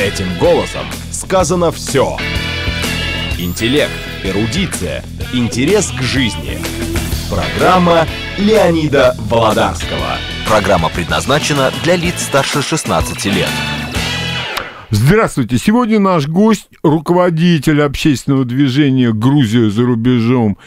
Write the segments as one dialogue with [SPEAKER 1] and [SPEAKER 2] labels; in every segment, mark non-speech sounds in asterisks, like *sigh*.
[SPEAKER 1] Этим голосом сказано все. Интеллект, эрудиция, интерес к жизни. Программа Леонида Володарского. Программа предназначена для лиц старше
[SPEAKER 2] 16 лет.
[SPEAKER 1] Здравствуйте! Сегодня наш гость, руководитель общественного движения «Грузия за рубежом»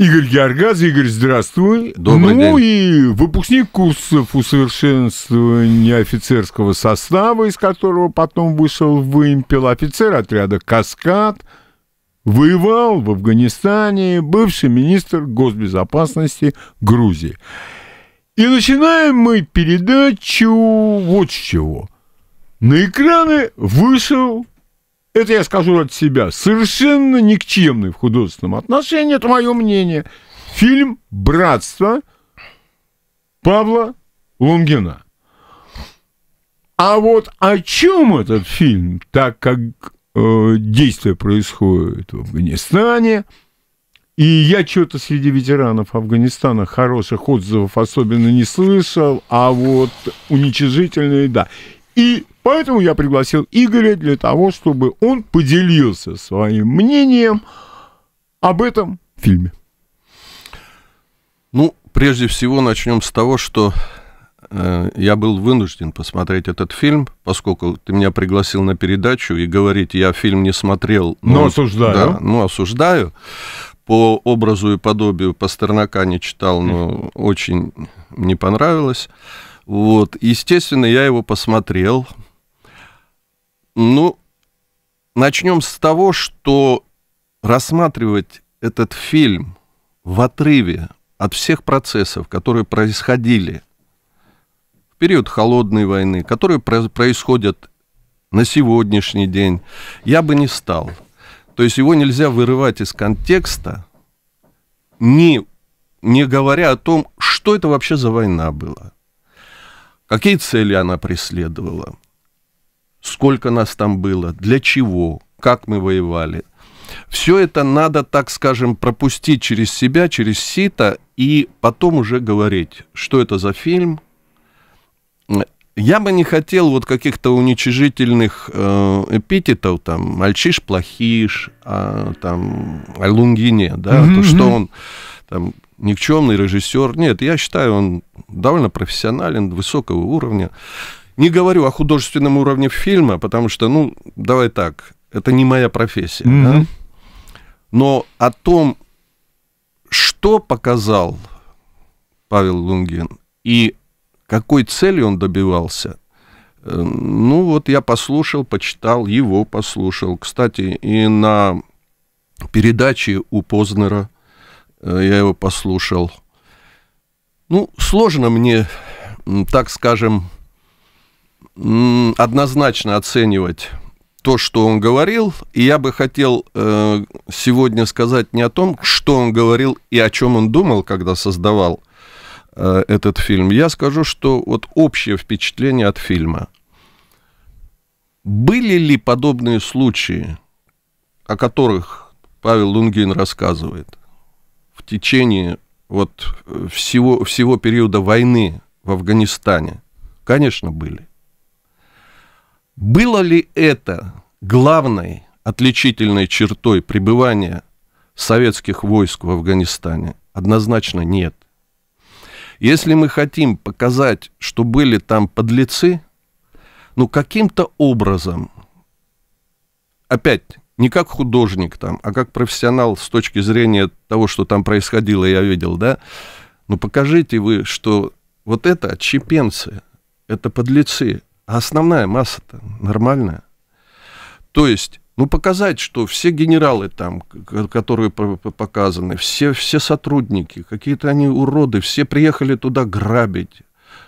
[SPEAKER 1] Игорь Георгаз. Игорь, здравствуй. Добрый ну, день. Ну и выпускник курсов усовершенствования офицерского состава, из которого потом вышел вымпел, офицер отряда «Каскад», воевал в Афганистане, бывший министр госбезопасности Грузии. И начинаем мы передачу вот с чего. На экраны вышел это я скажу от себя, совершенно никчемный в художественном отношении, это мое мнение, фильм «Братство» Павла Лунгина. А вот о чем этот фильм, так как э, действие происходит в Афганистане, и я что-то среди ветеранов Афганистана хороших отзывов особенно не слышал, а вот уничижительные, да. И поэтому я пригласил Игоря для того, чтобы он поделился своим мнением об этом
[SPEAKER 2] фильме. Ну, прежде всего начнем с того, что э, я был вынужден посмотреть этот фильм, поскольку ты меня пригласил на передачу и говорить, я фильм не смотрел, но, но осуждаю. Да, но осуждаю. По образу и подобию Пастернака не читал, но очень не понравилось. Вот, естественно, я его посмотрел. Ну, начнем с того, что рассматривать этот фильм в отрыве от всех процессов, которые происходили в период холодной войны, которые происходят на сегодняшний день, я бы не стал. То есть его нельзя вырывать из контекста, не, не говоря о том, что это вообще за война была – Какие цели она преследовала? Сколько нас там было? Для чего? Как мы воевали? Все это надо, так скажем, пропустить через себя, через сито, и потом уже говорить, что это за фильм. Я бы не хотел вот каких-то уничижительных э, эпитетов, там, мальчиш плохиш, а, там, "Алунгине", да, mm-hmm. то, что он там, никчемный режиссер. Нет, я считаю, он довольно профессионален, высокого уровня. Не говорю о художественном уровне фильма, потому что, ну, давай так, это не моя профессия. Mm-hmm. Да? Но о том, что показал Павел Лунгин и какой цели он добивался, э, ну вот я послушал, почитал, его послушал. Кстати, и на передаче у Познера Э, я его послушал. Ну, сложно мне, так скажем, однозначно оценивать то, что он говорил, и я бы хотел э, сегодня сказать не о том, что он говорил и о чем он думал, когда создавал э, этот фильм. Я скажу, что вот общее впечатление от фильма. Были ли подобные случаи, о которых Павел Лунгин рассказывает? течение вот э, всего, всего периода войны в Афганистане? Конечно, были. Было ли это главной отличительной чертой пребывания советских войск в Афганистане? Однозначно нет. Если мы хотим показать, что были там подлецы, ну каким-то образом, опять не как художник там, а как профессионал с точки зрения того, что там происходило, я видел, да, но ну, покажите вы, что вот это отщепенцы, это подлецы, а основная масса-то нормальная. То есть, ну показать, что все генералы там, которые показаны, все, все сотрудники, какие-то они уроды, все приехали туда грабить,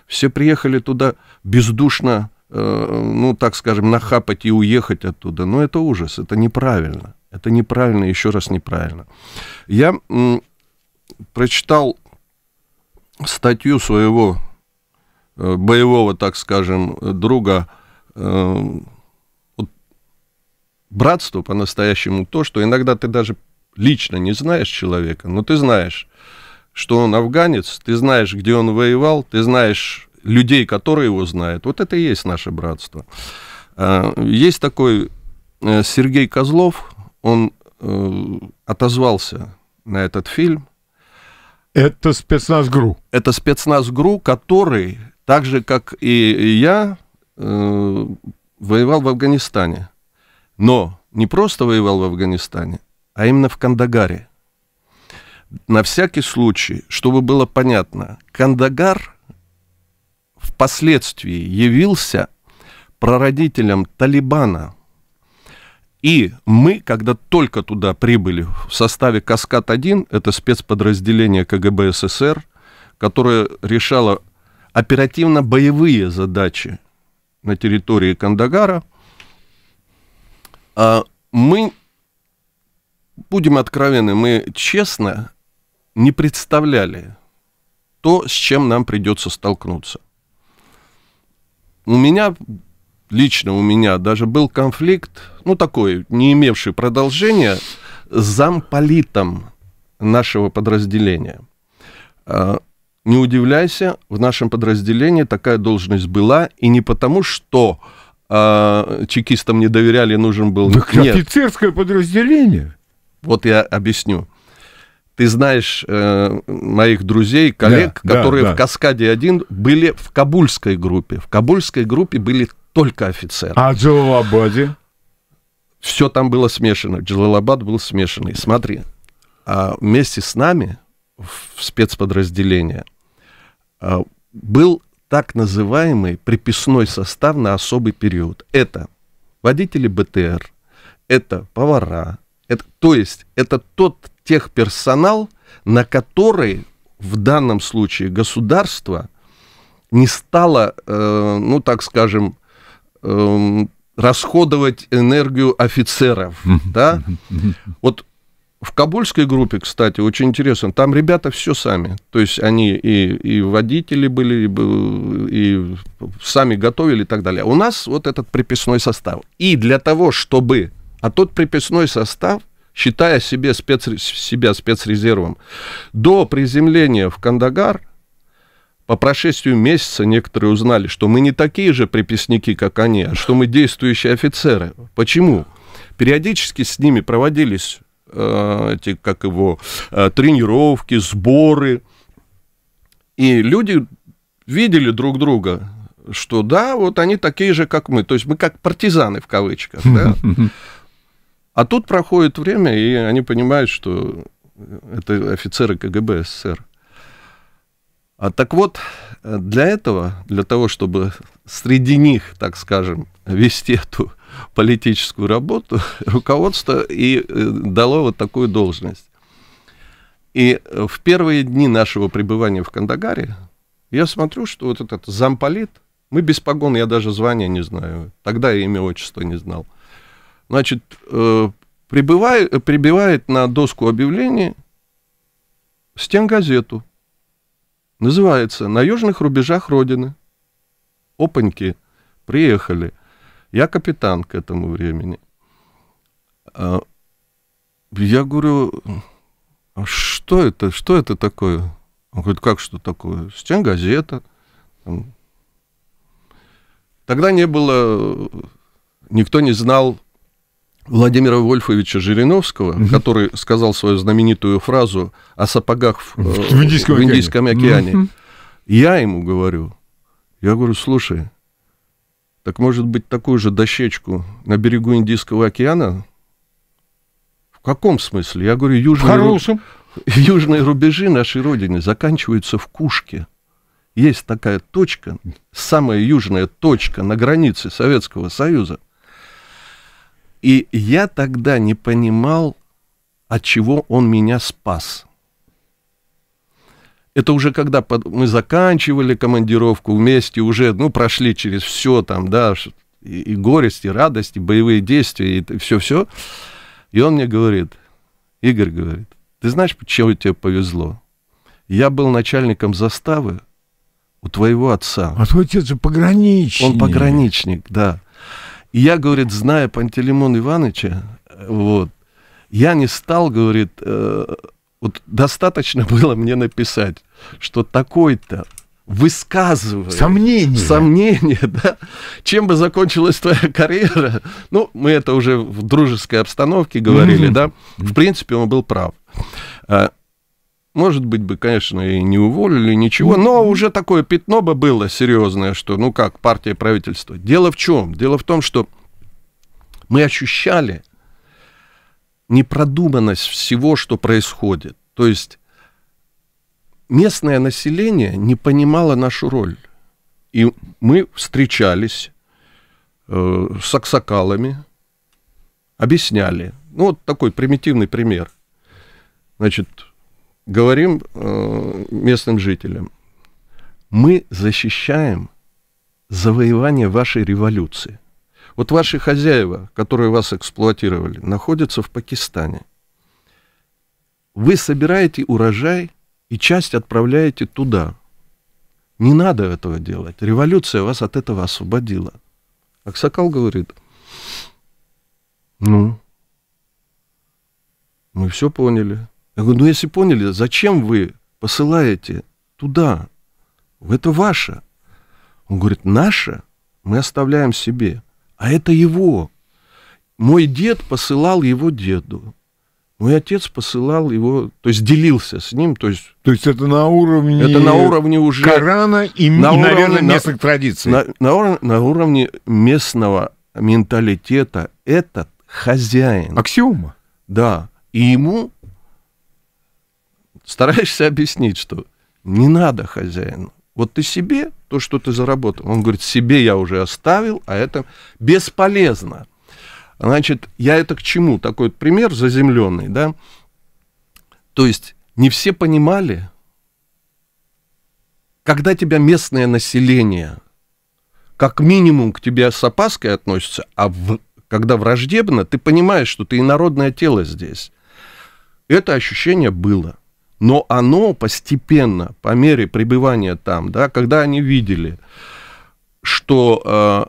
[SPEAKER 2] все приехали туда бездушно Э, ну, так скажем, нахапать и уехать оттуда. Но ну, это ужас, это неправильно. Это неправильно, еще раз неправильно. Я прочитал статью своего э, боевого, так скажем, друга э, братство по-настоящему то, что иногда ты даже лично не знаешь человека, но ты знаешь, что он афганец, ты знаешь, где он воевал, ты знаешь, людей, которые его знают. Вот это и есть наше братство. А, есть такой э, Сергей Козлов, он э, отозвался на этот фильм.
[SPEAKER 1] Это спецназ ГРУ.
[SPEAKER 2] Это спецназ ГРУ, который, так же как и я, э, воевал в Афганистане. Но не просто воевал в Афганистане, а именно в Кандагаре. На всякий случай, чтобы было понятно, Кандагар впоследствии явился прародителем Талибана. И мы, когда только туда прибыли в составе «Каскад-1», это спецподразделение КГБ СССР, которое решало оперативно-боевые задачи на территории Кандагара, а мы, будем откровенны, мы честно не представляли то, с чем нам придется столкнуться – у меня, лично у меня даже был конфликт, ну такой, не имевший продолжения, с замполитом нашего подразделения. А, не удивляйся, в нашем подразделении такая должность была, и не потому, что э, чекистам не доверяли, нужен был... Так Нет. офицерское подразделение? Вот я объясню ты знаешь э, моих друзей, коллег, да, которые да, да. в «Каскаде-1» были в кабульской группе. В кабульской группе были только офицеры. А Джалалабаде? Все там было смешано. Джалалабад был смешанный. Смотри, а вместе с нами в спецподразделение а, был так называемый приписной состав на особый период. Это водители БТР, это повара, это, то есть это тот техперсонал, на который в данном случае государство не стало, э, ну так скажем, э, расходовать энергию офицеров, да? Вот в Кабульской группе, кстати, очень интересно, там ребята все сами. То есть они и, и водители были, и, сами готовили и так далее. У нас вот этот приписной состав. И для того, чтобы... А тот приписной состав считая себе спец, себя спецрезервом. До приземления в Кандагар по прошествию месяца некоторые узнали, что мы не такие же приписники, как они, а что мы действующие офицеры. Почему? Периодически с ними проводились э, эти, как его, э, тренировки, сборы. И люди видели друг друга, что да, вот они такие же, как мы. То есть мы как партизаны в кавычках. Да? *laughs* А тут проходит время, и они понимают, что это офицеры КГБ СССР. А так вот, э, для этого, для того, чтобы среди них, так скажем, вести эту политическую работу, *laughs* руководство и э, дало вот такую должность. И э, в первые дни нашего пребывания в Кандагаре я смотрю, что вот этот замполит, мы без погон, я даже звания не знаю, тогда я имя, отчество не знал – Значит, э, прибывает, прибивает на доску объявлений стенгазету. Называется «На южных рубежах Родины». Опаньки, приехали. Я капитан к этому времени. А, я говорю, а что это, что это такое? Он говорит, как что такое? Стенгазета. Тогда не было, никто не знал Владимира Вольфовича Жириновского, угу. который сказал свою знаменитую фразу о сапогах в, в э, Индийском, в Индийском океане. океане. Угу. Я ему говорю, я говорю, слушай, так может быть такую же дощечку на берегу Индийского океана? В каком смысле? Я говорю, южные, руб... *laughs* южные рубежи нашей Родины заканчиваются в Кушке. Есть такая точка, самая южная точка на границе Советского Союза – и я тогда не понимал, от чего он меня спас. Это уже когда мы заканчивали командировку вместе, уже, ну, прошли через все там, да, и, и горесть, и радость, и боевые действия, и все-все. И он мне говорит, Игорь говорит, ты знаешь, почему тебе повезло? Я был начальником заставы у твоего отца.
[SPEAKER 1] А твой отец же пограничник. Он пограничник,
[SPEAKER 2] да. И я, говорит, зная Пантелеймона Ивановича, вот, я не стал, говорит, э, вот достаточно *laughs* было мне написать, что такой-то высказывает сомнения. сомнения, *laughs* да, чем бы закончилась твоя карьера. Ну, мы это уже в дружеской обстановке говорили, mm-hmm. да. В принципе, он был прав. А, может быть бы, конечно, и не уволили, ничего, но уже такое пятно бы было серьезное, что, ну как, партия правительства. Дело в чем? Дело в том, что мы ощущали непродуманность всего, что происходит. То есть местное население не понимало нашу роль. И мы встречались э, с аксакалами, объясняли. Ну, вот такой примитивный пример. Значит, говорим э, местным жителям, мы защищаем завоевание вашей революции. Вот ваши хозяева, которые вас эксплуатировали, находятся в Пакистане. Вы собираете урожай и часть отправляете туда. Не надо этого делать. Революция вас от этого освободила. Аксакал говорит, ну, мы все поняли, я говорю, ну если поняли, зачем вы посылаете туда? Это ваше. Он говорит, наше мы оставляем себе, а это его. Мой дед посылал его деду. Мой отец посылал его, то есть делился с ним, то есть... То есть это на уровне... Это на уровне уже... Корана
[SPEAKER 1] и, на и уровне, наверное, местных на,
[SPEAKER 2] традиций. На, на, уровне, на уровне местного менталитета этот хозяин. Аксиома. Да. И ему стараешься объяснить, что не надо хозяину. Вот ты себе то, что ты заработал. Он говорит, себе я уже оставил, а это бесполезно. Значит, я это к чему? Такой вот пример заземленный, да? То есть не все понимали, когда тебя местное население как минимум к тебе с опаской относится, а в, когда враждебно, ты понимаешь, что ты инородное тело здесь. Это ощущение было но оно постепенно, по мере пребывания там, да, когда они видели, что э,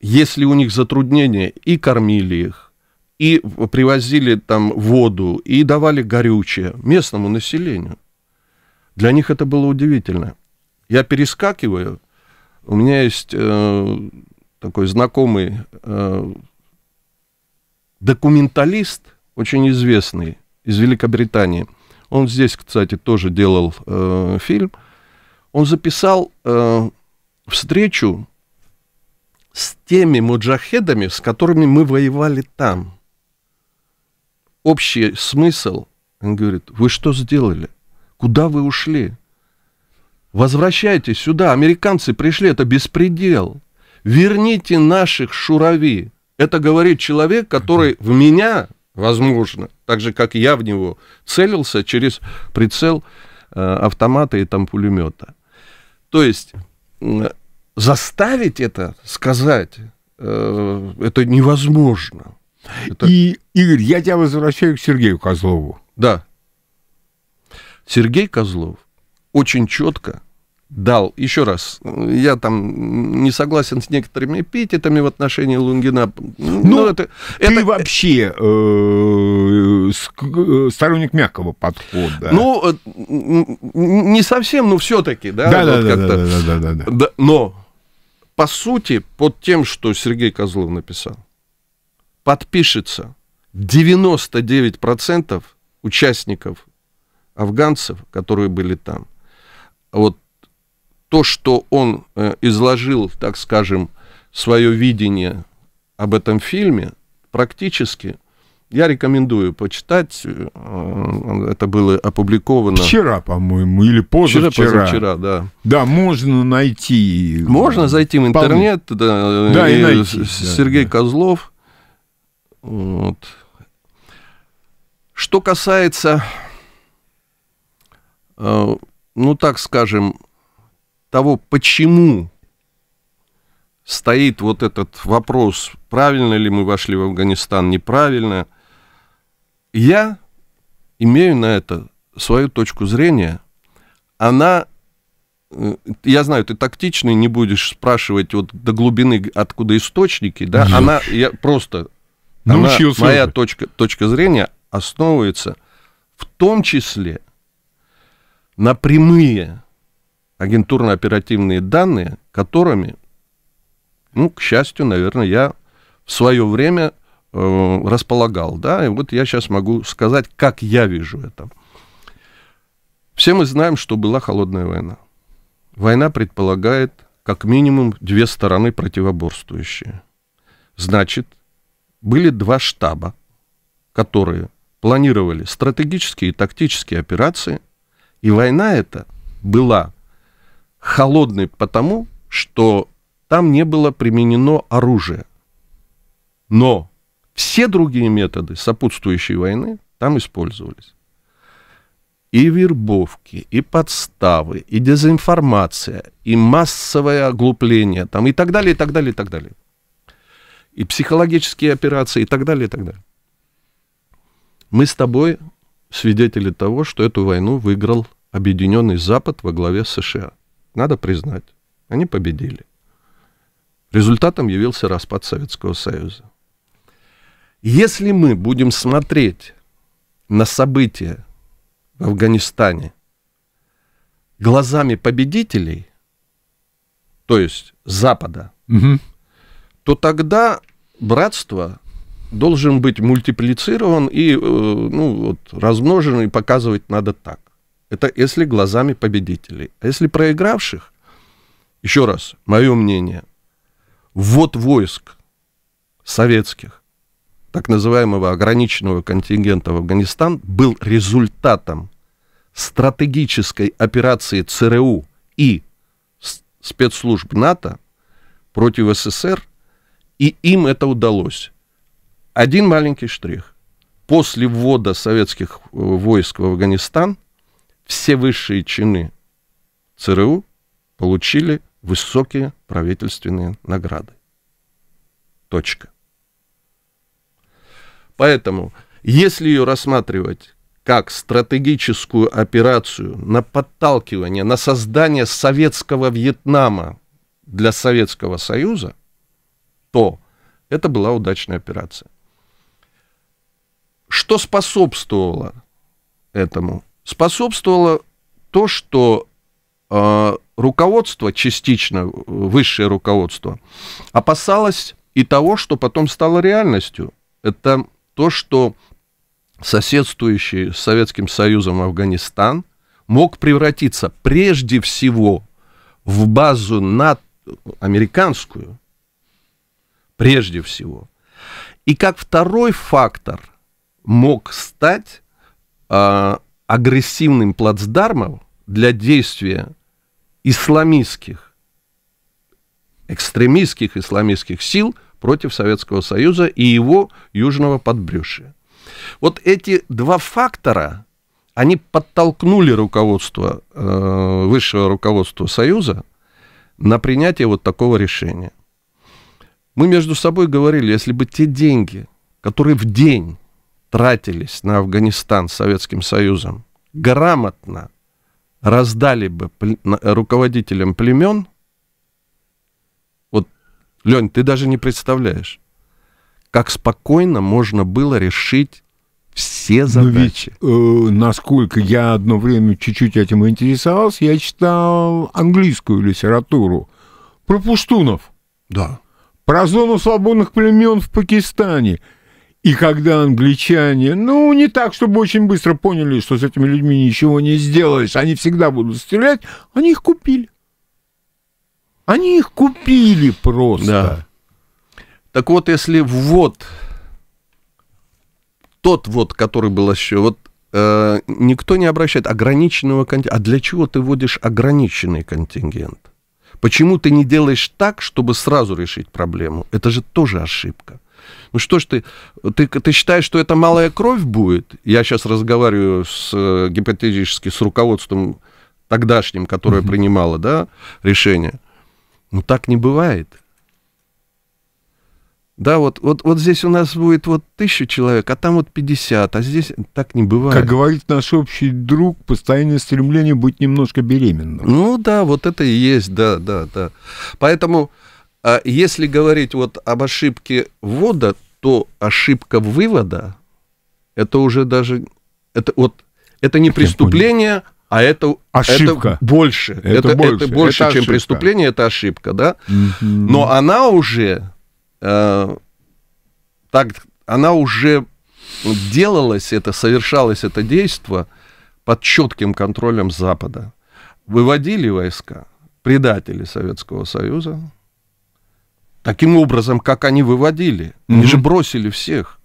[SPEAKER 2] если у них затруднения, и кормили их, и привозили там воду, и давали горючее местному населению. Для них это было удивительно. Я перескакиваю, у меня есть э, такой знакомый э, документалист, очень известный из Великобритании – он здесь, кстати, тоже делал э, фильм. Он записал э, встречу с теми муджахедами, с которыми мы воевали там. Общий смысл. Он говорит, вы что сделали? Куда вы ушли? Возвращайтесь сюда. Американцы пришли, это беспредел. Верните наших шурави. Это говорит человек, который в меня, возможно, так же, как я в него, целился через прицел э, автомата и там пулемета. То есть заставить это сказать, э, это невозможно. Это... И, Игорь, я тебя возвращаю к Сергею Козлову. Да. Сергей Козлов очень четко дал, еще раз, я там не согласен с некоторыми эпитетами в отношении Лунгина. Ну, ну это, ты это... вообще
[SPEAKER 1] э, э сторонник мягкого подхода. Ну, э,
[SPEAKER 2] не совсем, но все-таки, да? Да, вот да, да, да, да, да, да, да. Но, по сути, под тем, что Сергей Козлов написал, подпишется 99% участников афганцев, которые были там. Вот то, что он э, изложил, так скажем, свое видение об этом фильме, практически я рекомендую почитать. Э, это было опубликовано... Вчера,
[SPEAKER 1] по-моему, или позавчера. Вчера, позавчера, да. Да, можно найти... Можно зайти в интернет. Да, да и, и найти. Сергей
[SPEAKER 2] да, Козлов. Вот. Что касается, э, ну так скажем, того, почему стоит вот этот вопрос, правильно ли мы вошли в Афганистан, неправильно, я имею на это свою точку зрения. Она, э, я знаю, ты тактичный, не будешь спрашивать вот до глубины, откуда источники, да, я она, я просто, ну, она, моя точка, точка зрения основывается в том числе на прямые агентурно-оперативные данные, которыми, ну, к счастью, наверное, я в свое время э, располагал, да, и вот я сейчас могу сказать, как я вижу это. Все мы знаем, что была холодная война. Война предполагает как минимум две стороны противоборствующие. Значит, были два штаба, которые планировали стратегические и тактические операции, и война эта была холодный потому, что там не было применено оружие. Но все другие методы сопутствующей войны там использовались. И вербовки, и подставы, и дезинформация, и массовое оглупление, там, и так далее, и так далее, и так далее. И психологические операции, и так далее, и так далее. Мы с тобой свидетели того, что эту войну выиграл Объединенный Запад во главе с США – надо признать, они победили. Результатом явился распад Советского Союза. Если мы будем смотреть на события в Афганистане глазами победителей, то есть Запада, угу. то тогда братство должен быть мультиплицирован и э, ну, вот, размножен и показывать надо так. Это если глазами победителей. А если проигравших, еще раз, мое мнение, ввод войск советских, так называемого ограниченного контингента в Афганистан, был результатом стратегической операции ЦРУ и спецслужб НАТО против СССР, и им это удалось. Один маленький штрих. После ввода советских э, войск в Афганистан все высшие чины ЦРУ получили высокие правительственные награды. Точка. Поэтому, если ее рассматривать как стратегическую операцию на подталкивание, на создание советского Вьетнама для Советского Союза, то это была удачная операция. Что способствовало этому? способствовало то, что э, руководство, частично э, высшее руководство, опасалось и того, что потом стало реальностью. Это то, что соседствующий с Советским Союзом Афганистан мог превратиться прежде всего в базу НАТО, э, американскую, прежде всего. И как второй фактор мог стать э, агрессивным плацдармом для действия исламистских, экстремистских исламистских сил против Советского Союза и его южного подбрюшья. Вот эти два фактора, они подтолкнули руководство, э, высшего руководства Союза на принятие вот такого решения. Мы между собой говорили, если бы те деньги, которые в день тратились на Афганистан Советским Союзом, грамотно раздали бы руководителям племен, вот, Лень, ты даже не представляешь, как спокойно можно было решить
[SPEAKER 1] все ну задачи. Но ведь, э, насколько я одно время чуть-чуть этим интересовался, я читал английскую литературу про пустунов Да. Про зону свободных племен в Пакистане – и когда англичане, ну, не так, чтобы очень быстро поняли, что с этими людьми ничего не сделаешь, они всегда будут стрелять, они их купили. Они их купили
[SPEAKER 2] просто. Да. Так вот, если вот тот вот, который был еще, вот э, никто не обращает ограниченного контингента. А для чего ты вводишь ограниченный контингент? Почему ты не делаешь так, чтобы сразу решить проблему? Это же тоже ошибка. Ну что ж ты, ты, ты считаешь, что это малая кровь будет? Я сейчас разговариваю с, э, гипотетически с руководством тогдашним, которое угу. принимало да, решение. Ну так не бывает. Да, вот, вот, вот здесь у нас будет вот тысяча человек, а там вот 50, а здесь так не бывает. Как говорит наш общий друг, постоянное стремление быть немножко беременным. Ну да, вот это и есть, да, да, да. Поэтому а если говорить вот об ошибке ввода, то ошибка вывода это уже даже это вот это не преступление, а это ошибка это больше. Это, это больше, это больше это ошибка. чем преступление, это ошибка, да. Но она уже э, так, она уже делалось это, совершалось это действо под четким контролем Запада. Выводили войска предатели Советского Союза, таким образом, как они выводили. Mm-hmm. Они же бросили всех.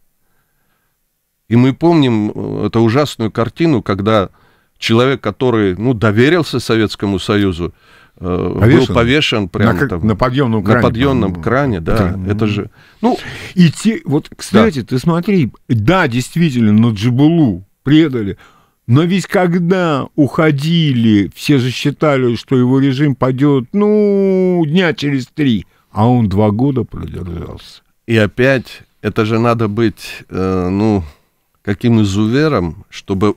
[SPEAKER 2] И мы помним э, эту ужасную картину, когда человек, который ну, доверился Советскому Союзу, повешен? Э, был повешен прямо на, там, на
[SPEAKER 1] подъемном кране. На подъемном
[SPEAKER 2] кране, да. Кран. Это же...
[SPEAKER 1] Ну, и те, вот, кстати, да. ты смотри, да, действительно, на Джибулу предали, но ведь когда уходили, все же считали, что его режим пойдет, ну, дня через три – а он два года продержался.
[SPEAKER 2] И опять, это же надо быть, э, ну, каким изувером, чтобы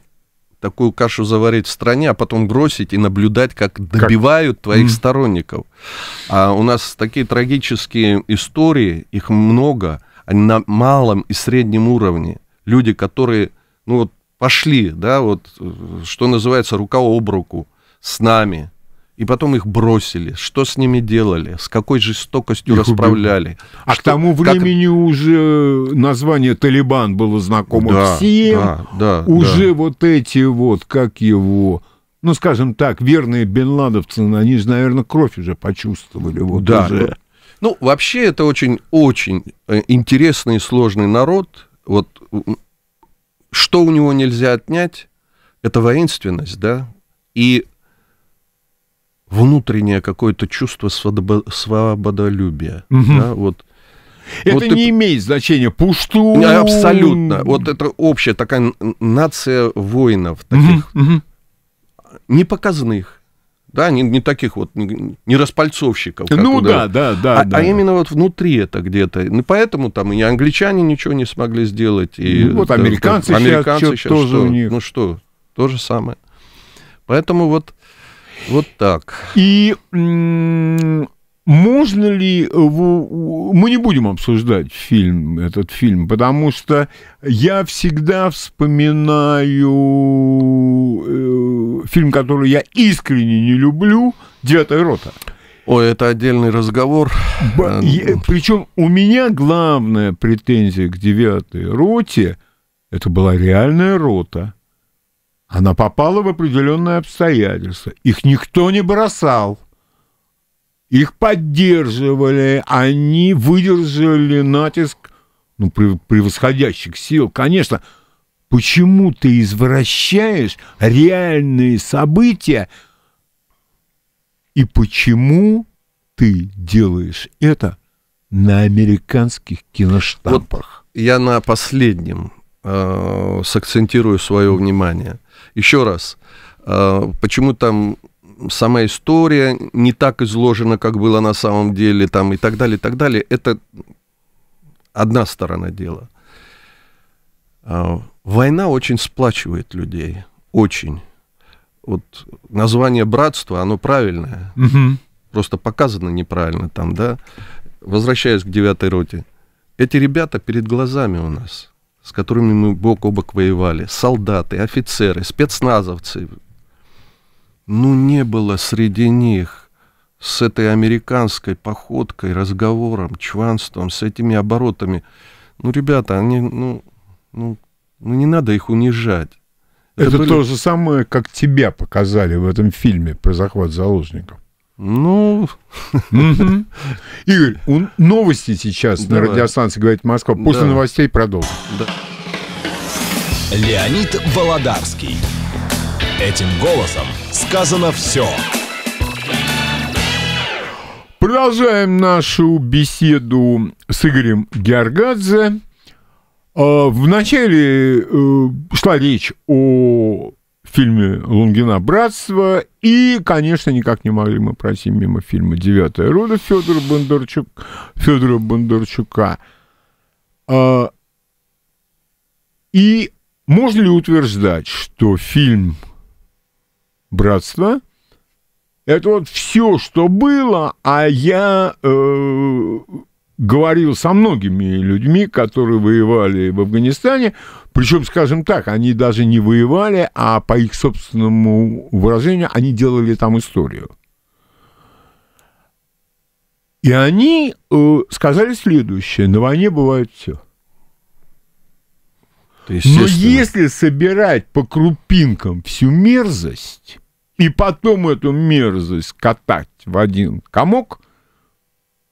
[SPEAKER 2] такую кашу заварить в стране, а потом бросить и наблюдать, как добивают как? твоих mm. сторонников. А у нас такие трагические истории, их много, они на малом и среднем уровне. Люди, которые, ну вот, пошли, да, вот, э, что называется, рука об руку с нами, и потом их бросили. Что с ними делали? С какой жестокостью их расправляли? Убили. А что, к тому времени как... уже название Талибан было
[SPEAKER 1] знакомо да, всем. Да, да, уже да. вот эти вот, как его, ну, скажем так, верные бенладовцы, ну, они же, наверное, кровь уже почувствовали. Вот да. Уже.
[SPEAKER 2] Ну, вообще это очень-очень э, интересный и сложный народ. Вот что у него нельзя отнять, это воинственность, да, и внутреннее какое-то чувство свободолюбия. Угу. Да, вот. Это вот не ты... имеет значения. Пушту. Абсолютно. Вот это общая такая нация воинов, таких угу, угу. непоказанных, да, не, не таких вот, не, не распальцовщиков. Ну да, да, да. А, да. а именно вот внутри это где-то. Ну, поэтому там и англичане ничего не смогли сделать. И, ну, вот да, американцы, да, сейчас, американцы сейчас тоже что? у них. Ну что, то же самое. Поэтому вот вот так.
[SPEAKER 1] И можно ли... Мы не будем обсуждать фильм, этот фильм, потому что я всегда вспоминаю э, фильм, который я искренне не люблю,
[SPEAKER 2] «Девятая рота». Ой, это отдельный разговор.
[SPEAKER 1] Э, ну. Причем у меня главная претензия к «Девятой роте» — это была реальная рота — она попала в определенные обстоятельства. Их никто не бросал. Их поддерживали, они выдержали натиск ну, превосходящих сил. Конечно, почему ты извращаешь реальные события и почему ты делаешь это на американских киноштампах?
[SPEAKER 2] Вот я на последнем э, сакцентирую свое внимание – еще раз, а, почему там сама история не так изложена, как было на самом деле, там и так далее, и так далее, это одна сторона дела. А, война очень сплачивает людей, очень. Вот название братства, оно правильное, угу. просто показано неправильно там, да. Возвращаясь к девятой роте, эти ребята перед глазами у нас с которыми мы бок о бок воевали, солдаты, офицеры, спецназовцы. Ну, не было среди них с этой американской походкой, разговором, чванством, с этими оборотами. Ну, ребята, они, ну, ну, ну не надо их унижать. Это, Это были... то же самое, как
[SPEAKER 1] тебя показали в этом фильме про захват заложников. Ну... Игорь, новости сейчас на радиостанции «Говорит Москва». После новостей продолжим. Леонид Володарский. Этим голосом сказано все. Продолжаем нашу беседу с Игорем Георгадзе. А, в начале э, шла речь о фильме «Лунгина. Братство». И, конечно, никак не могли мы пройти мимо фильма «Девятая рода» Федора, Бондарчук, Федора Бондарчука. А, и можно ли утверждать, что фильм «Братство» это вот все, что было, а я э, говорил со многими людьми, которые воевали в Афганистане. Причем, скажем так, они даже не воевали, а по их собственному выражению они делали там историю. И они э, сказали следующее: на войне бывает все. Но если собирать по крупинкам всю мерзость и потом эту мерзость катать в один комок,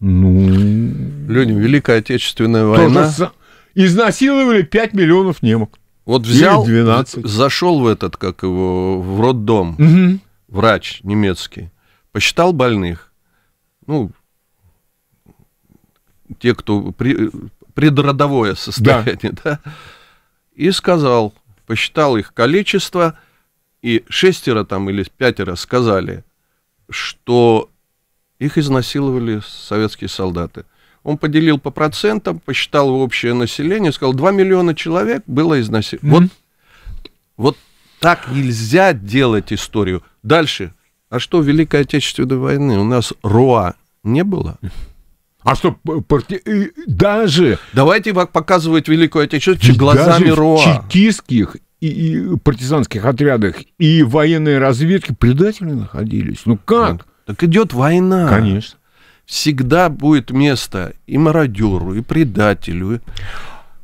[SPEAKER 2] ну... Люди, Великая Отечественная война... Тоже...
[SPEAKER 1] Изнасиловали 5 миллионов немок.
[SPEAKER 2] Вот взял, 12. зашел в этот, как его, в роддом, угу. врач немецкий, посчитал больных, ну, те, кто при, предродовое состояние, да. да, и сказал, посчитал их количество, и шестеро там или пятеро сказали, что их изнасиловали советские солдаты. Он поделил по процентам, посчитал общее население, сказал, 2 миллиона человек было изнасиловано. Mm-hmm. Вот, вот так нельзя делать историю. Дальше. А что, в Великой Отечественной войны у нас РОА не было? А что, парти... даже... Давайте показывать Великую Отечественную глазами даже РОА. в
[SPEAKER 1] чекистских и, и партизанских отрядах и военной разведки
[SPEAKER 2] предатели находились. Ну как? Да. Ну, так идет война. Конечно. Всегда будет место и мародеру, и предателю.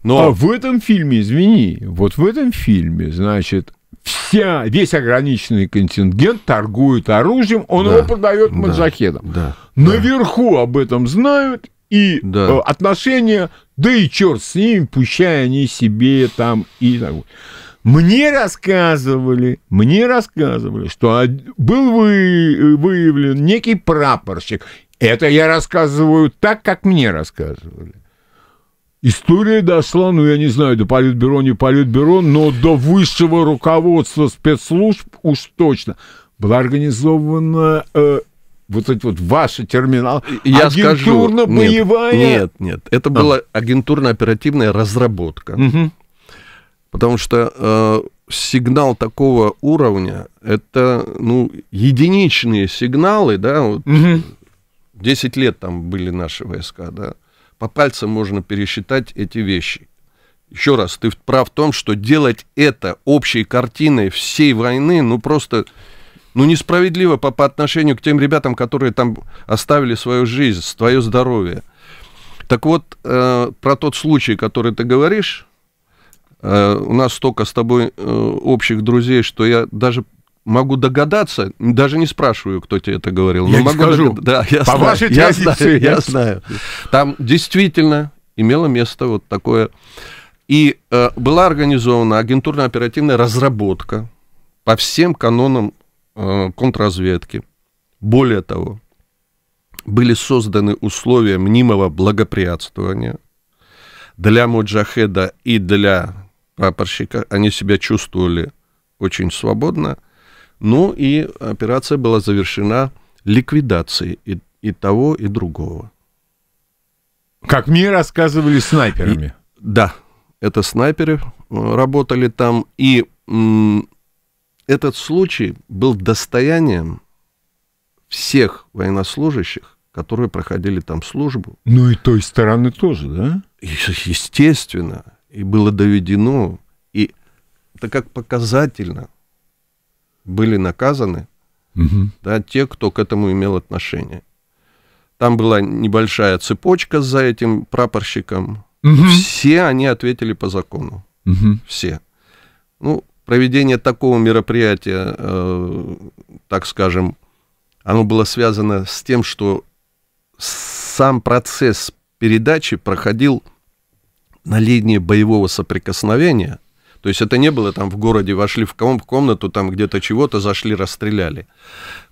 [SPEAKER 2] Но... А в этом фильме,
[SPEAKER 1] извини, вот в этом фильме, значит, вся, весь ограниченный контингент торгует оружием, он да, его продает да, Маджахедам. Да, Наверху да. об этом знают, и да. Э, отношения, да и черт с ними, пущай они себе там и так мне рассказывали, мне рассказывали, что был вы, э, выявлен некий прапорщик. Это я рассказываю так, как мне рассказывали. История дошла, ну, я не знаю, до политбюро, не политбюро, но до высшего руководства спецслужб уж точно. Была организована э, вот эти вот ваши терминалы. Я Агентурно-боевая? нет, нет, нет, это а. была
[SPEAKER 2] агентурно-оперативная разработка. Угу потому что э, сигнал такого уровня это ну единичные сигналы, да, вот угу. 10 лет там были наши войска, да, по пальцам можно пересчитать эти вещи. Еще раз, ты прав в том, что делать это общей картиной всей войны, ну просто ну, несправедливо по, по отношению к тем ребятам, которые там оставили свою жизнь, свое здоровье. Так вот, э, про тот случай, который ты говоришь, Э, у нас столько с тобой э, общих друзей, что я даже могу догадаться, даже не спрашиваю, кто тебе это говорил. Я но могу скажу. Догад... Да, я По знаю, вашей я знаю, я знаю. Там действительно имело место вот такое. И э, была организована агентурно-оперативная разработка по всем канонам э, контрразведки. Более того, были созданы условия мнимого благоприятствования для Муджахеда и для прапорщика. Они себя чувствовали очень свободно. Ну и операция была завершена ликвидацией и, и того, и другого. Как мне рассказывали снайперами. И, да, это снайперы э, работали там. И м, этот случай был достоянием всех военнослужащих, которые проходили там службу. Ну и той стороны тоже, да? Естественно и было доведено, и это как показательно были наказаны угу. да, те, кто к этому имел отношение. Там была небольшая цепочка за этим прапорщиком. Угу. Все они ответили по закону. Угу. Все. Ну, проведение такого мероприятия, э, так скажем, оно было связано с тем, что сам процесс передачи проходил на линии боевого соприкосновения, то есть это не было там в городе, вошли в комнату, там где-то чего-то зашли, расстреляли.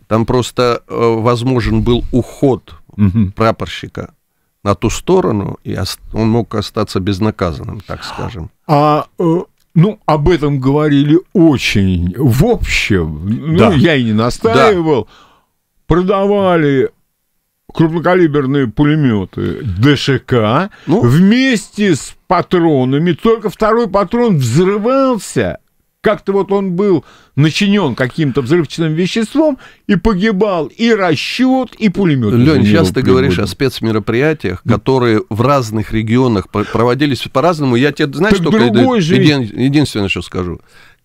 [SPEAKER 2] Там просто э, возможен был уход угу. прапорщика на ту сторону, и он мог остаться безнаказанным, так а, скажем.
[SPEAKER 1] А э, ну, об этом говорили очень в общем. Ну, да. Ну, я и не настаивал. Да. Продавали крупнокалиберные пулеметы ДШК ну? вместе с патронами. Только второй патрон взрывался. Как-то вот он был начинен каким-то взрывчатым веществом и погибал и расчет, и пулемет. Лень, сейчас ты говоришь о
[SPEAKER 2] спецмероприятиях, которые в разных регионах проводились по-разному. Я тебе, знаешь, так только еди... же... един... единственное, что скажу.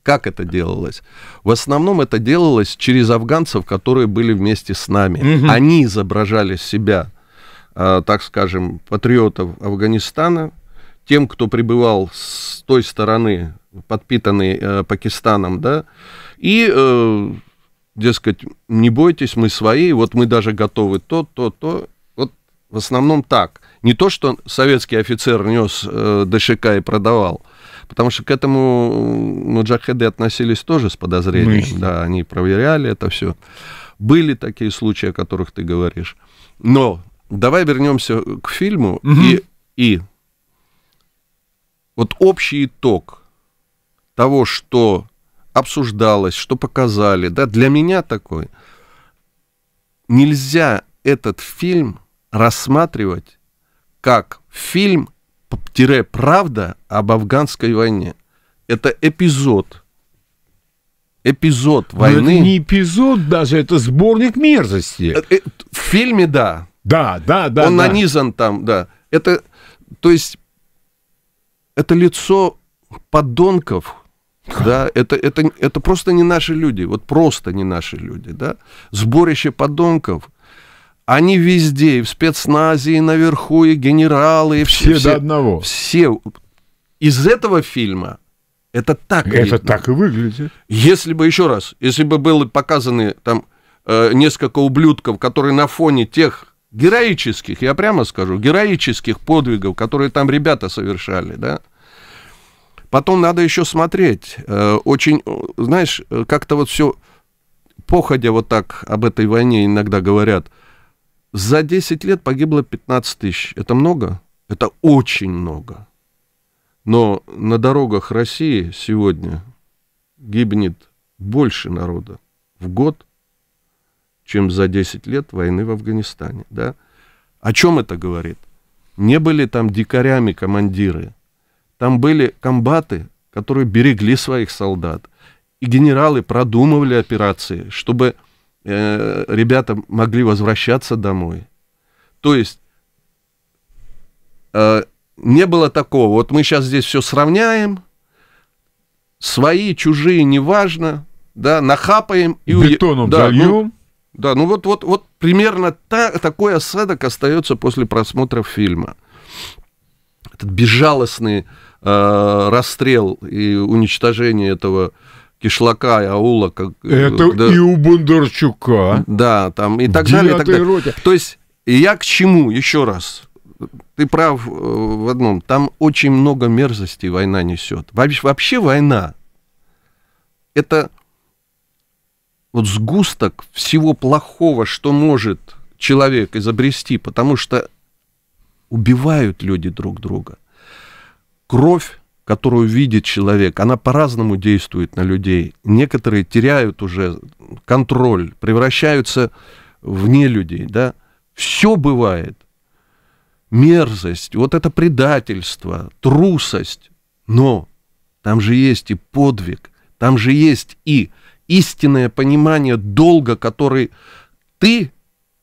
[SPEAKER 2] Как это делалось? В основном это делалось через афганцев, которые были вместе с нами. Угу. Они изображали себя, э, так скажем, патриотов Афганистана, тем, кто пребывал с той стороны, подпитанный э, Пакистаном, да, и, э, дескать, не бойтесь, мы свои, вот мы даже готовы то, то, то. Вот в основном так. Не то, что советский офицер нес э, ДШК и продавал, э, Потому что к этому муджахеды ну, относились тоже с подозрением. Ну, да, они проверяли это все. Были такие случаи, о которых ты говоришь. Но давай вернемся к фильму угу. и, и вот общий итог того, что обсуждалось, что показали, да, для меня такой. Нельзя этот фильм рассматривать как фильм тире правда об афганской войне. Это эпизод. Эпизод войны. Но это не эпизод даже, это сборник мерзости. Э, э, в фильме, да. Да, да, да. Он да. нанизан там, да. Это, то есть, это лицо подонков, да, это, это, это просто не наши люди, вот просто не наши люди, да. Сборище подонков – они везде, и в спецназе, и наверху, и генералы, и все. Все, до одного. Все. Из этого фильма это так Это видно. так и выглядит. Если бы, еще раз, если бы были показаны там э, несколько ублюдков, которые на фоне тех героических, я прямо скажу, героических подвигов, которые там ребята совершали, да, Потом надо еще смотреть. Э, очень, э, знаешь, э, как-то вот все походя вот так об этой войне иногда говорят – за 10 лет погибло 15 тысяч. Это много? Это очень много. Но на дорогах России сегодня гибнет больше народа в год, чем за 10 лет войны в Афганистане. Да? О чем это говорит? Не были там дикарями командиры. Там были комбаты, которые берегли своих солдат. И генералы продумывали операции, чтобы э, ребята могли возвращаться домой. То есть э, не было такого. Вот мы сейчас здесь все сравняем, свои, чужие, неважно, да, нахапаем и уедем. Да, зальем. Ну, да, ну вот, вот, вот примерно та, такой осадок остается после просмотра фильма. Этот безжалостный э, расстрел и уничтожение этого э, Кишлака и Аула. Как, э, Это да, и у Бондарчука. Да, там и так далее. И так далее. Роте. То есть я к чему, еще раз, ты прав э, в одном, там очень много мерзости. война несет. Вообще, вообще война – это вот сгусток всего плохого, что может человек изобрести, потому что убивают люди друг друга. Кровь которую видит человек, она по-разному действует на людей. Некоторые теряют уже контроль, превращаются вне людей, да. Все бывает. Мерзость, вот это предательство, трусость. Но там же есть и подвиг, там же есть и истинное понимание долга, который ты,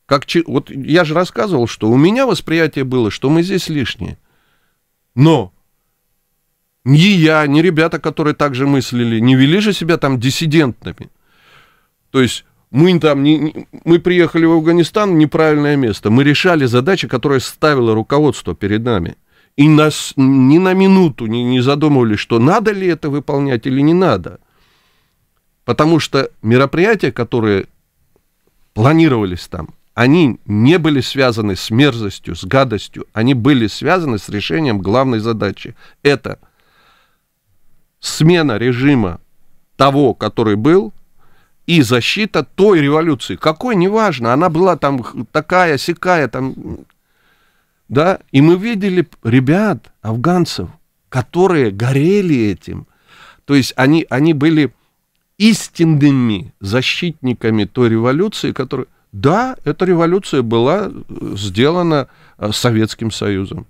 [SPEAKER 2] как... Вот я же рассказывал, что у меня восприятие было, что мы здесь лишние. Но ни я, ни ребята, которые так же мыслили, не вели же себя там диссидентными. То есть мы там не, мы приехали в Афганистан неправильное место. Мы решали задачи, которые ставило руководство перед нами. И нас ни на минуту не, не задумывали, что надо ли это выполнять или не надо. Потому что мероприятия, которые планировались там, они не были связаны с мерзостью, с гадостью, они были связаны с решением главной задачи. Это смена режима того, который был, и защита той революции. Какой, неважно, она была там такая, сякая, там, да, и мы видели ребят, афганцев, которые горели этим. То есть они, они были истинными защитниками той революции, которая... Да, эта революция была э, сделана э, Советским Союзом.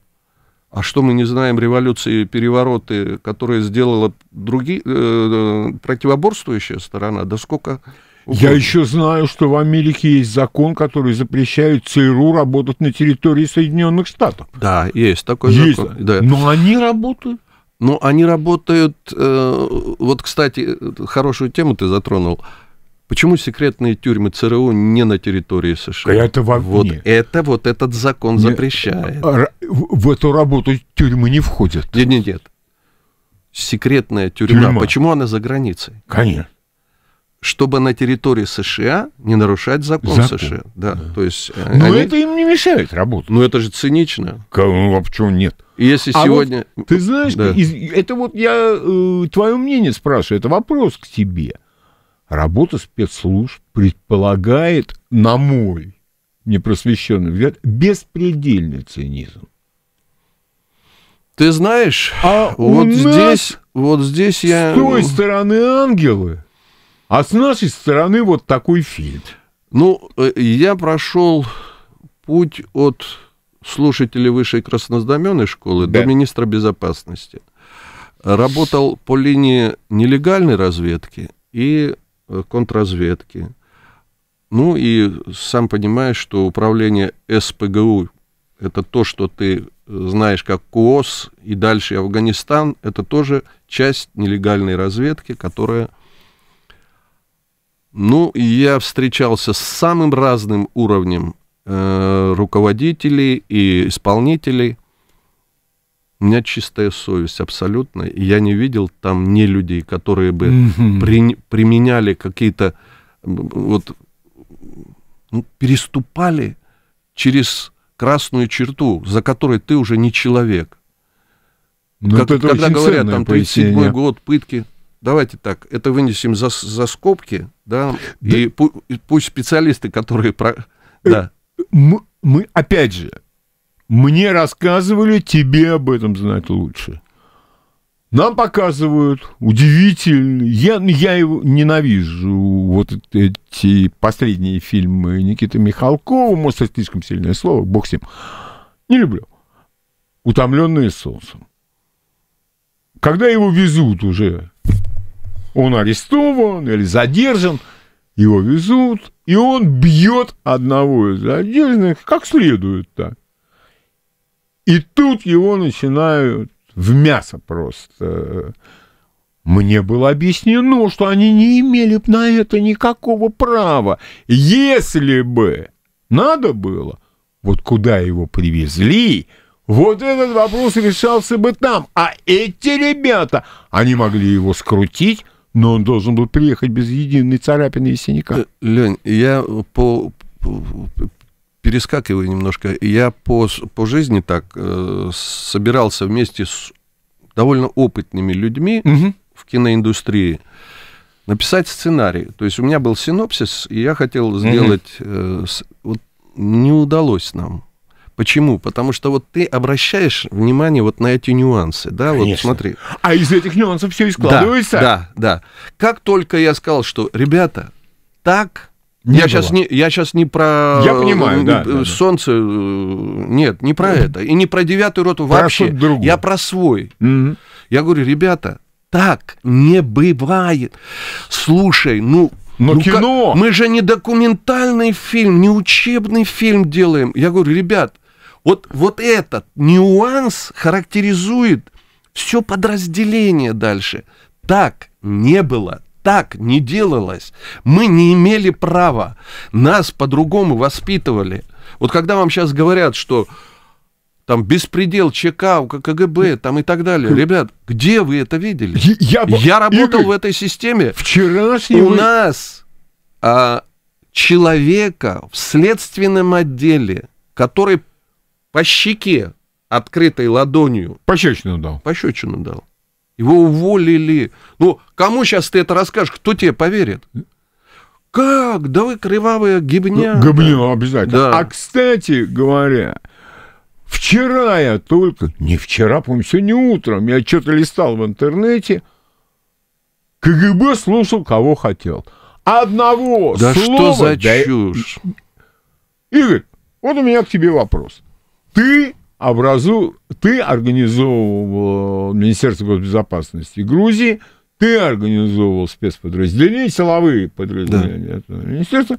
[SPEAKER 2] А что мы не знаем революции, перевороты, которые сделала другие, э, э противоборствующая сторона? Да сколько... Угодно. Я еще
[SPEAKER 1] знаю, что в Америке есть закон, который запрещает ЦРУ работать на территории Соединенных
[SPEAKER 2] Штатов. Да, есть такой есть. закон. Да. Но они работают. Но они работают... Э, вот, кстати, хорошую тему ты затронул. Э, Почему секретные тюрьмы ЦРУ не на территории США? Это во... Вот Нет. это вот этот закон Нет. запрещает. А, в эту работу тюрьмы не входят. Нет, нет, нет. Секретная тюрьма. тюрьма. Почему она за границей? Конечно чтобы на территории США не нарушать закон, закон. США. Да. Да. То есть, э, Но они... это им не мешает работать. Но ну, это же цинично. ну а почему нет? если а сегодня... Вот, ты знаешь, да.
[SPEAKER 1] это вот я э, твое мнение спрашиваю, это вопрос к тебе. Работа спецслужб предполагает, на мой непросвещенный взгляд, беспредельный цинизм. Ты знаешь, а вот здесь, вот здесь я... С той стороны ангелы, а с нашей стороны вот такой фильм.
[SPEAKER 2] Ну, э, я прошел путь от слушателей высшей краснознаменной школы да. до министра безопасности. Работал по линии нелегальной разведки и Э, контрразведки. Ну и сам понимаешь, что управление СПГУ – это то, что ты знаешь как КОС и дальше Афганистан, это тоже часть нелегальной разведки, которая... Ну, я встречался с самым разным уровнем э, руководителей и исполнителей – у меня чистая совесть абсолютно. И я не видел там ни людей, которые бы mm-hmm. при, применяли какие-то вот ну, переступали через красную черту, за которой ты уже не человек. Но ну, как, это когда говорят, там 37-й год, пытки, давайте так, это вынесем за, за скобки, да, да. И, пу- и пусть специалисты, которые... Про... Э, да.
[SPEAKER 1] Мы, мы, опять же, мне рассказывали, тебе об этом знать лучше. Нам показывают, удивительно. Я, я его ненавижу, вот эти последние фильмы Никиты Михалкова, может, это слишком сильное слово, бог с Не люблю. Утомленные солнцем. Когда его везут уже, он арестован или задержан, его везут, и он бьет одного из задержанных как следует так. И тут его начинают в мясо просто. Мне было объяснено, что они не имели бы на это никакого права. Если бы надо было, вот куда его привезли, вот этот вопрос решался бы там. А эти ребята, они могли его скрутить, но он должен был приехать без единой царапины и синяка. Э,
[SPEAKER 2] Лень, я по перескакиваю немножко. Я по, по жизни так э, собирался вместе с довольно опытными людьми угу. в киноиндустрии написать сценарий. То есть у меня был синопсис, и я хотел сделать... Угу. Э, с, вот не удалось нам. Почему? Потому что вот ты обращаешь внимание вот на эти нюансы, да, Конечно. вот смотри.
[SPEAKER 1] А из этих нюансов все и складывается. Да, да,
[SPEAKER 2] да. Как только я сказал, что, ребята, так не я сейчас не, я сейчас не про. Я понимаю, э, да, солнце, да. Э, нет, не про это и не про девятую роту про вообще. Я про свой. Угу. Я говорю, ребята, так не бывает. Слушай, ну. Но ну кино. Как, мы же не документальный фильм, не учебный фильм делаем. Я говорю, ребят, вот вот этот нюанс характеризует все подразделение дальше. Так не было, так не делалось. Мы не имели права. Нас по-другому воспитывали. Вот когда вам сейчас говорят, что там беспредел ЧК, КГБ, там и так далее. Ребят, где вы это видели? Я, я, я работал Игорь, в этой системе. Вчера Вчерашний у нас а, человека в следственном отделе, который по щеке открытой ладонью пощечину дал. Пощечину дал. Его уволили. Ну, кому сейчас ты это расскажешь? Кто тебе поверит? Как? Да вы
[SPEAKER 1] кривавая гибня. Ну, гибня обязательно. Да. А, кстати говоря, вчера я только... Не вчера, помню, моему сегодня утром. Я что-то листал в интернете. КГБ слушал, кого хотел. Одного да слова... Да что за да... чушь? Игорь, вот у меня к тебе вопрос. Ты образу... Ты организовывал э, Министерство госбезопасности Грузии, ты организовывал спецподразделения, силовые подразделения да. министерства,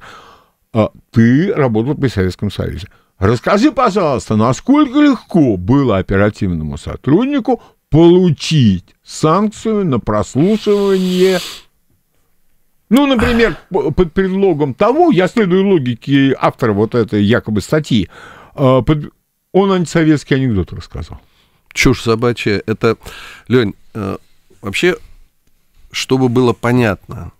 [SPEAKER 1] а ты работал при Советском Союзе. Расскажи, пожалуйста, насколько легко было оперативному сотруднику получить санкцию на прослушивание ну, например, под предлогом того, я следую логике автора вот этой якобы статьи, э, под он антисоветский
[SPEAKER 2] анекдот рассказал. Чушь собачья. Это, Лень, э, вообще, чтобы было понятно,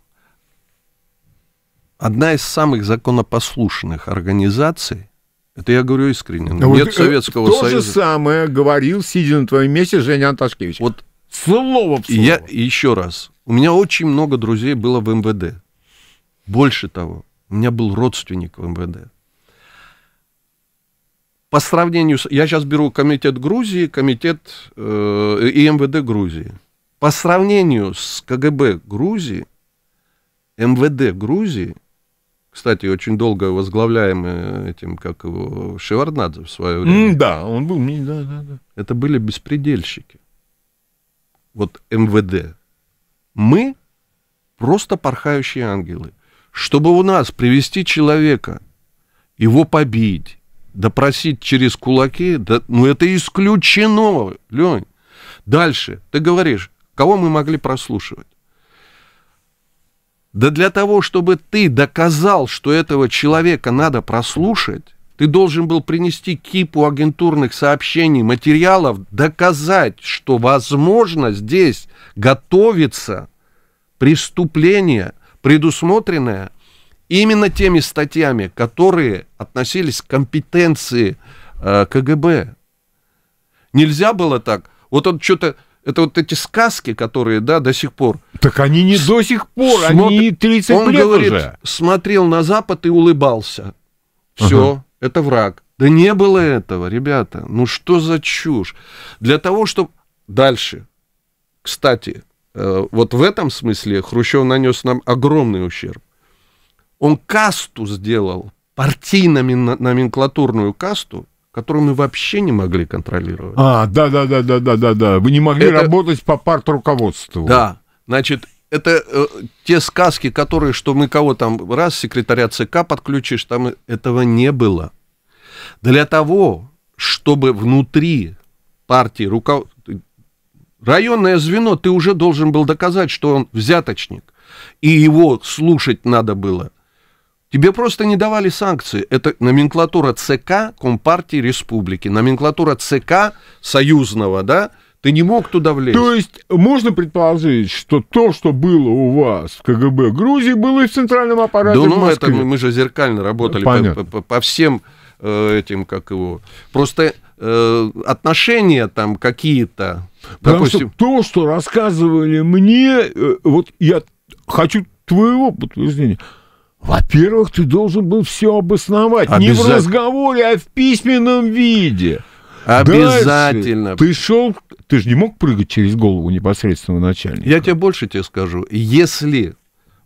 [SPEAKER 2] одна из самых законопослушных организаций, это я говорю искренне, а нет вот э, Советского то Союза. То же
[SPEAKER 1] самое говорил, сидя на твоем месте, Женя Анташкевич. Вот
[SPEAKER 2] Слово в слово. Я еще раз. У меня очень много друзей было в МВД. Больше того, у меня был родственник в МВД по сравнению с... Я сейчас беру комитет Грузии, комитет э, и МВД Грузии. По сравнению с КГБ Грузии, МВД Грузии, кстати, очень долго возглавляемый этим, как его, Шеварднадзе в свое время. Mm, да, он был, да, да, да. Это были беспредельщики. Вот МВД. Мы просто порхающие ангелы. Чтобы у нас привести человека, его побить, допросить через кулаки, да, ну это исключено, Лень. Дальше, ты говоришь, кого мы могли прослушивать? Да для того, чтобы ты доказал, что этого человека надо прослушать, ты должен был принести кипу агентурных сообщений, материалов, доказать, что, возможно, здесь готовится преступление, предусмотренное именно теми статьями, которые относились к компетенции э, КГБ. Нельзя было так. Вот он что-то... Это вот эти сказки, которые, да, до сих пор. Так они не до сих пор, смотр... они 30 он лет говорит, уже. смотрел на Запад и улыбался. Все, ага. это враг. Да не было этого, ребята. Ну что за чушь? Для того, чтобы... Дальше. Кстати, э, вот в этом смысле Хрущев нанес нам огромный ущерб. Он касту сделал, партийно-номенклатурную касту, которую мы вообще не могли контролировать.
[SPEAKER 1] А, да, да, да, да, да, да, да. Вы не могли это... работать по парт руководству. Да,
[SPEAKER 2] значит, это э, те сказки, которые, что мы кого там раз секретаря ЦК подключишь, там этого не было. Для того, чтобы внутри партии руковод... районное звено, ты уже должен был доказать, что он взяточник, и его слушать надо было. Тебе просто не давали санкции. Это номенклатура ЦК Компартии Республики, номенклатура ЦК Союзного, да? Ты не мог туда влезть. То есть можно предположить,
[SPEAKER 1] что то, что было у вас в КГБ Грузии, было и в центральном аппарате да, ну, в Москве. Это, мы
[SPEAKER 2] же зеркально работали по, по, по всем э, этим, как его. Просто э, отношения там какие-то. Потому допустим... что
[SPEAKER 1] то, что рассказывали мне, э, вот я хочу твоего подтверждения. Во-первых, ты должен был все обосновать. Не в разговоре, а в письменном виде. Обязательно. Дальше ты шел, ты же не мог прыгать через голову непосредственного начальника.
[SPEAKER 2] Я тебе больше тебе скажу. Если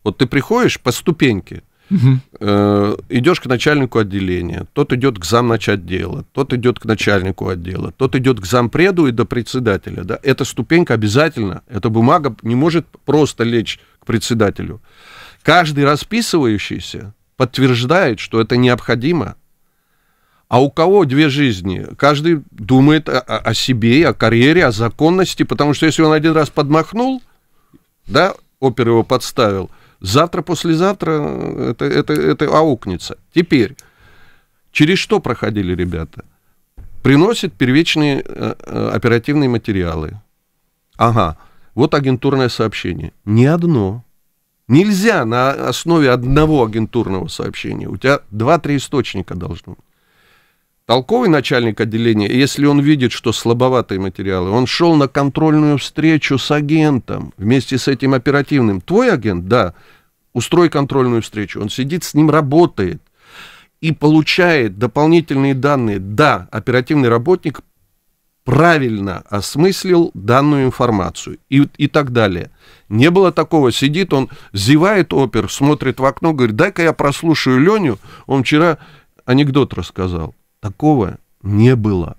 [SPEAKER 2] вот ты приходишь по ступеньке, Угу. Э, идешь к начальнику отделения, тот идет к замнач отдела, тот идет к начальнику отдела, тот идет к зампреду и до председателя. Да? Эта ступенька обязательно, эта бумага не может просто лечь к председателю. Каждый расписывающийся подтверждает, что это необходимо. А у кого две жизни? Каждый думает о, о себе, о карьере, о законности, потому что если он один раз подмахнул, да, опер его подставил, завтра, послезавтра э, это, это, это аукнется. Теперь, через что проходили ребята? Приносят первичные э, э, оперативные материалы. Ага, вот агентурное сообщение. Не одно. Нельзя на основе одного агентурного сообщения. У тебя два-три источника должно быть. Толковый начальник отделения, если он видит, что слабоватые материалы, он шел на контрольную встречу с агентом вместе с этим оперативным. Твой агент, да, устрой контрольную встречу. Он сидит с ним, работает и получает дополнительные данные. Да, оперативный работник правильно осмыслил данную информацию и, и так далее. Не было такого, сидит он, зевает опер, смотрит в окно, говорит, дай-ка я прослушаю Леню, он вчера анекдот рассказал. Такого не было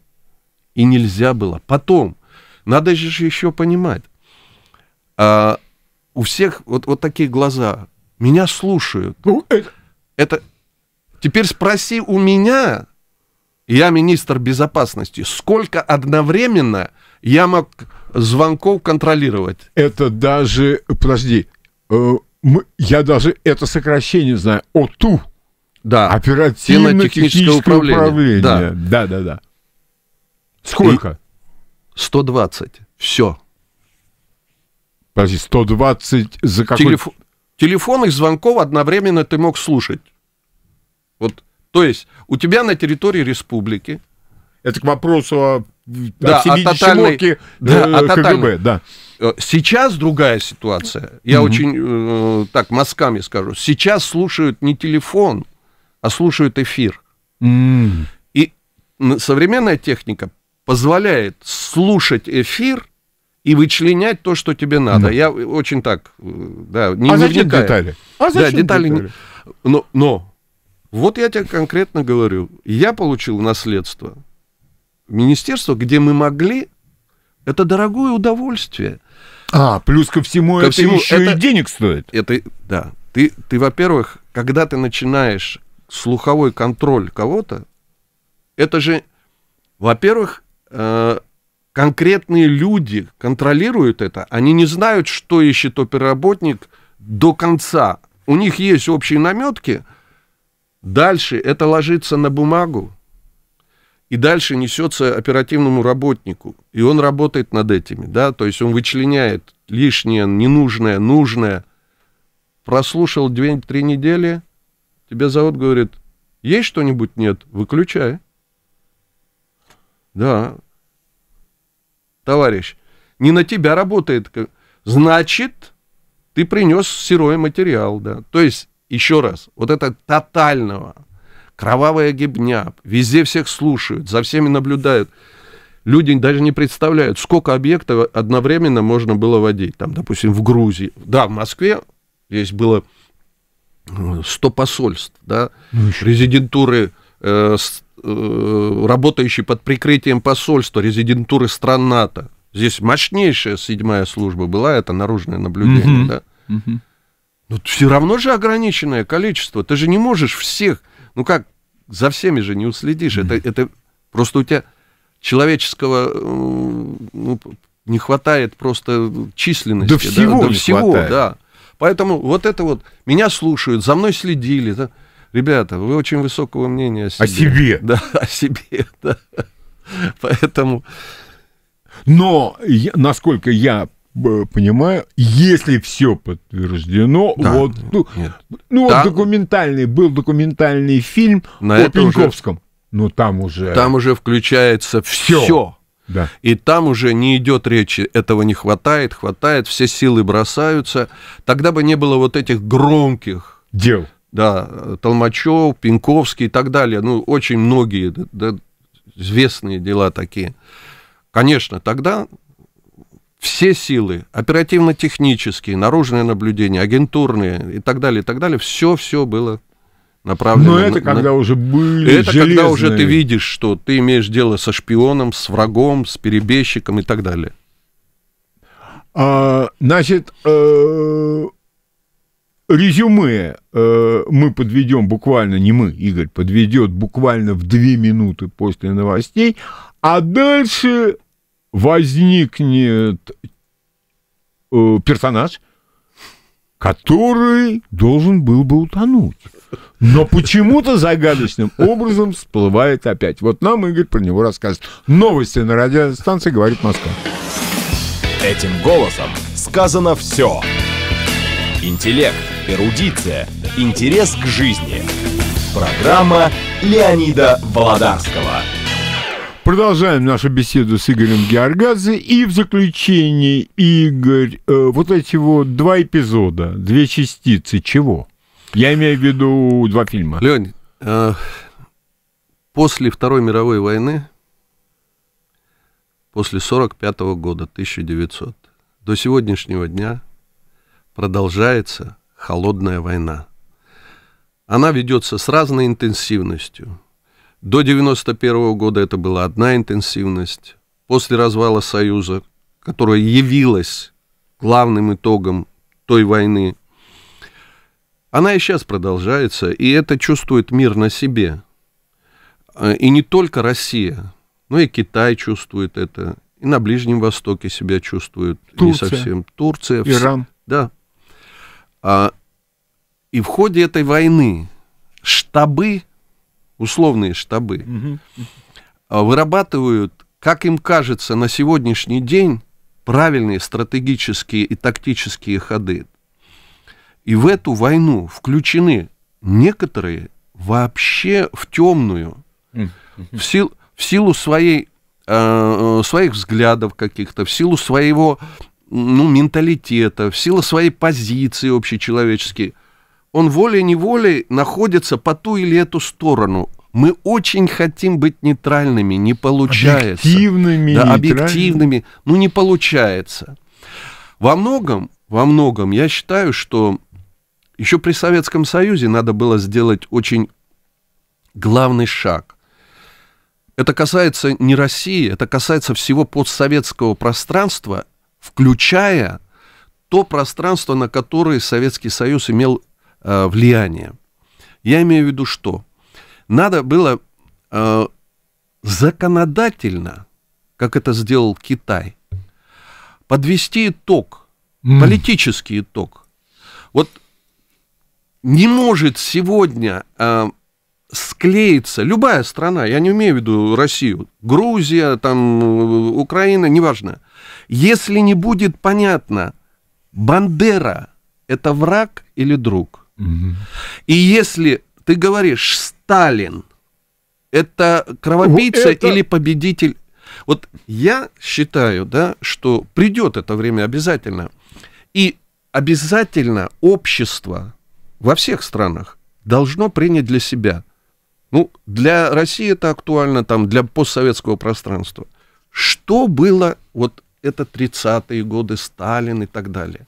[SPEAKER 2] и нельзя было. Потом, надо же еще понимать, а, у всех вот, вот такие глаза, меня слушают. Ну, э, Это, теперь спроси у меня, я министр безопасности. Сколько одновременно я мог звонков контролировать? Это даже,
[SPEAKER 1] подожди, э, я даже это сокращение знаю, ОТУ.
[SPEAKER 2] Да. Оперативно-техническое управление. управление. Да. да, да, да. Сколько? И 120. Все. Подожди, 120 за какой... Телеф... Телефонных звонков одновременно ты мог слушать. Вот то есть у тебя на территории республики... Это к вопросу о, да, о, о тотальной, да, э, о КГБ, да. Э, сейчас другая ситуация. Я угу. очень, э, так, мазками скажу. Сейчас слушают не телефон, а слушают эфир. Mm. И современная техника позволяет слушать эфир и вычленять то, что тебе надо. Mm. Я очень так, э, да, не, а не зачем вникаю. детали? А зачем да, детали? детали? Но, но вот я тебе конкретно говорю. Я получил наследство министерства, где мы могли... Это дорогое удовольствие.
[SPEAKER 1] А, плюс ко всему ко это всему, еще это, и
[SPEAKER 2] денег стоит. Это, да. Ты, ты, во-первых, когда ты начинаешь слуховой контроль кого-то, это же, во-первых, э, конкретные люди контролируют это. Они не знают, что ищет оперработник до конца. У них есть общие наметки – Дальше это ложится на бумагу, и дальше несется оперативному работнику, и он работает над этими, да, то есть он вычленяет лишнее, ненужное, нужное. Прослушал две-три недели, тебе завод говорит, есть что-нибудь? Нет, выключай. Да, товарищ, не на тебя работает, значит, ты принес сырой материал, да, то есть еще раз, вот это тотального, кровавая гибня, везде всех слушают, за всеми наблюдают. Люди даже не представляют, сколько объектов одновременно можно было водить. Там, допустим, в Грузии. Да, в Москве здесь было 100 э, посольств, да, ну, резидентуры э, э, работающие под прикрытием посольства, резидентуры стран НАТО. Здесь мощнейшая седьмая служба была, это наружное наблюдение, угу. да. Угу. Но ну, все равно же ограниченное количество. Ты же не можешь всех, ну как, за всеми же не уследишь. Это, это просто у тебя человеческого э, ну, не хватает просто численности. Да всего, да, да всего, хватает. да. Поэтому вот это вот, меня слушают, за мной следили. Да. Ребята, вы очень высокого мнения о себе. О себе. *laughs* Да, о себе, да. *laughs*
[SPEAKER 1] Поэтому... Но, насколько я понимаю, если все подтверждено, да, вот, ну, ну да. вот документальный, был документальный фильм На о Пеньковском, уже, но там уже... Там
[SPEAKER 2] уже включается все. все. Да. И там уже не идет речи, этого не хватает, хватает, все силы бросаются. Тогда бы не было вот этих громких дел. Да, Толмачев, Пеньковский и так далее. Ну, очень многие да, известные дела такие. Конечно, тогда все силы, оперативно-технические, наружное наблюдение, агентурные и так далее, и так далее, все-все было направлено. Но это на, когда на... уже
[SPEAKER 1] были Это железные. когда уже ты
[SPEAKER 2] видишь, что ты имеешь дело со шпионом, с врагом, с перебежчиком и так далее.
[SPEAKER 1] А, значит, э, резюме э, мы подведем буквально, не мы, Игорь подведет буквально в две минуты после новостей, а дальше возникнет э, персонаж, который должен был бы утонуть. Но почему-то загадочным образом всплывает опять. Вот нам Игорь про него расскажет. Новости на радиостанции «Говорит Москва». Этим голосом сказано все. Интеллект, эрудиция, интерес к жизни. Программа Леонида Володарского. Продолжаем нашу беседу с Игорем Георгадзе. И в заключение, Игорь, э, вот эти вот два эпизода, две частицы чего? Я имею в виду два фильма.
[SPEAKER 2] Лень, э, после Второй мировой войны, после 45 года, 1900, до сегодняшнего дня продолжается холодная война. Она ведется с разной интенсивностью – до 1991 года это была одна интенсивность. После развала Союза, которая явилась главным итогом той войны, она и сейчас продолжается, и это чувствует мир на себе. А, и не только Россия, но и Китай чувствует это, и на Ближнем Востоке себя чувствует Турция, не совсем. Турция. Иран. Да. А, и в ходе этой войны штабы условные штабы, а, вырабатывают, как им кажется, на сегодняшний день правильные стратегические и тактические ходы. И в эту войну включены некоторые вообще в темную, в, сил, в силу своей, э, своих взглядов каких-то, в силу своего ну, менталитета, в силу своей позиции общечеловеческой, он волей-неволей находится по ту или эту сторону. Мы очень хотим быть нейтральными, не получается.
[SPEAKER 1] Объективными. Да, объективными,
[SPEAKER 2] ну не получается. Во многом, во многом я считаю, что еще при Советском Союзе надо было сделать очень главный шаг. Это касается не России, это касается всего постсоветского пространства, включая то пространство, на которое Советский Союз имел э, влияния. Я имею в виду что? Надо было э, законодательно, как это сделал Китай, подвести итог, mm. политический итог. Вот не может сегодня э, склеиться любая страна, я не имею в виду Россию, Грузия, там, Украина, неважно, если не будет понятно, Бандера – это враг или друг? Угу. И если ты говоришь Сталин, это кровопийца это... или победитель? Вот я считаю, да, что придет это время обязательно. И обязательно общество во всех странах должно принять для себя. Ну, для России это актуально, там, для постсоветского пространства. Что было вот это 30-е годы, Сталин и так далее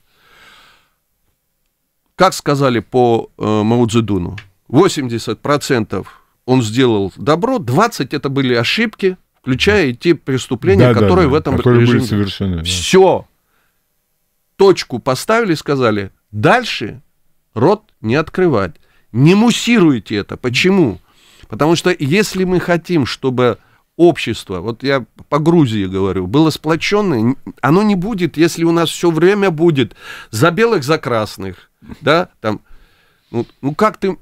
[SPEAKER 2] как сказали по э, Мао Цзэдуну, 80% он сделал добро, 20% это были ошибки, включая и те преступления, да, которые да, в этом которые режиме... были совершены. Да. Все. Точку поставили, сказали, дальше рот не открывать. Не муссируйте это. Почему? Потому что если мы хотим, чтобы общество, вот я по Грузии говорю, было сплоченное, оно не будет, если у нас все время будет за белых, за красных, да, там, ну, ну как ты,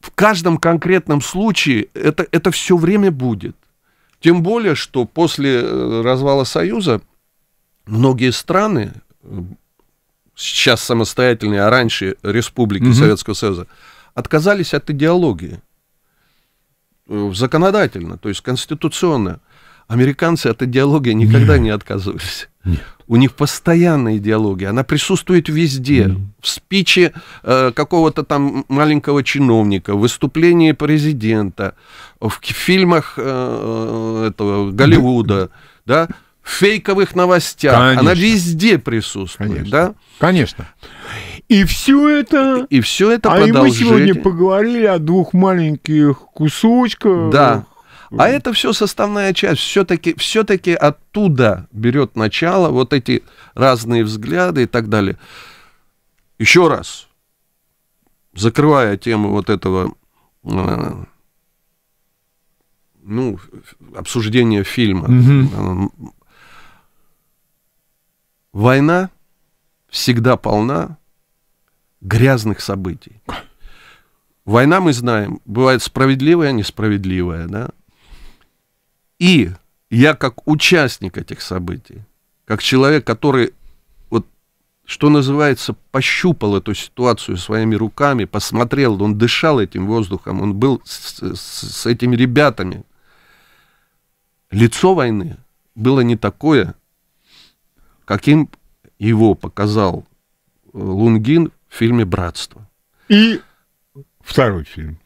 [SPEAKER 2] в каждом конкретном случае это, это все время будет. Тем более, что после э, развала Союза многие страны, э, сейчас самостоятельные, а раньше республики угу. Советского Союза, отказались от идеологии. Э, законодательно, то есть конституционно, американцы от идеологии никогда Нет. не отказывались. Нет. У них постоянная идеология, она присутствует везде. Mm. В спиче э, какого-то там маленького чиновника, в выступлении президента, в фильмах э, э, этого Голливуда, да, в фейковых новостях. Конечно. Она везде присутствует, Конечно. да? Конечно. И все это... И все это А продолжите. и мы сегодня
[SPEAKER 1] поговорили о двух маленьких кусочках. Да.
[SPEAKER 2] А это все составная часть. Все-таки все оттуда берет начало вот эти разные взгляды и так далее. Еще раз, закрывая тему вот этого э, ну, обсуждения фильма. Угу. Война всегда полна грязных событий. Война, мы знаем, бывает справедливая, несправедливая, да? И я как участник этих событий, как человек, который, вот, что называется, пощупал эту ситуацию своими руками, посмотрел, он дышал этим воздухом, он был с, с, с этими ребятами. Лицо войны было не такое, каким его показал э, Лунгин в фильме «Братство». И второй фильм.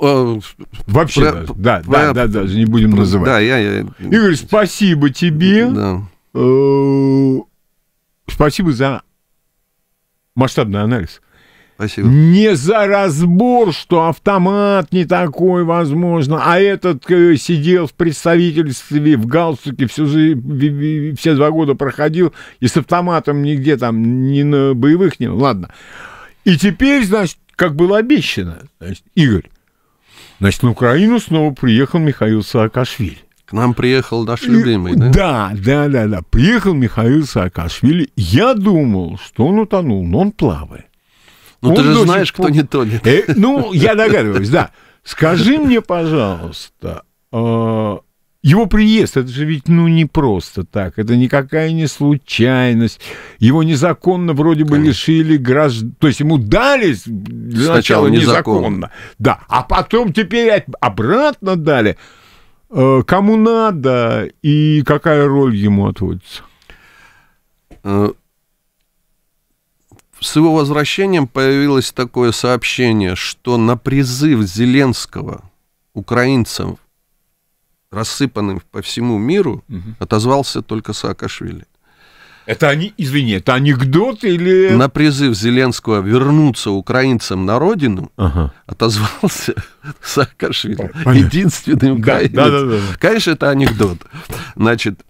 [SPEAKER 2] Э, Вообще, про, да, про, да, да, да, не будем про, называть. Да, я, я...
[SPEAKER 1] Игорь, спасибо тебе. Да. Э, спасибо за масштабный анализ. Спасибо. Не за разбор, что автомат не такой, возможно, а этот э, сидел в представительстве в галстуке, всю, все два года проходил и с автоматом нигде там, ни на боевых не... Ладно. И теперь, значит, как было обещано, значит, Игорь, значит, на Украину снова приехал Михаил Саакашвили. К
[SPEAKER 2] нам приехал наш любимый,
[SPEAKER 1] и, да? Да, да, да, да. Приехал Михаил Саакашвили. Я думал, что он утонул, но он плавает. Ну, ты же знаешь, кто не
[SPEAKER 2] тонет. Э, ну, *laughs* я догадываюсь, да.
[SPEAKER 1] Скажи мне, пожалуйста, э, его приезд, это же ведь, ну, не просто так, это никакая не случайность. Его незаконно вроде бы лишили граждан, то есть ему дали для Сначала незаконно. незаконно, да, а потом теперь обратно дали. Э, кому надо и какая роль ему отводится?
[SPEAKER 2] Э, с его возвращением появилось такое сообщение, что на призыв Зеленского украинцам, рассыпанным по всему миру, угу. отозвался только Саакашвили. Это они, извини, это анекдот или... На призыв Зеленского вернуться украинцам на родину ага. отозвался *laughs* Саакашвили, Понятно. единственный украинец. Да, да, да, да. Конечно, это анекдот. Значит,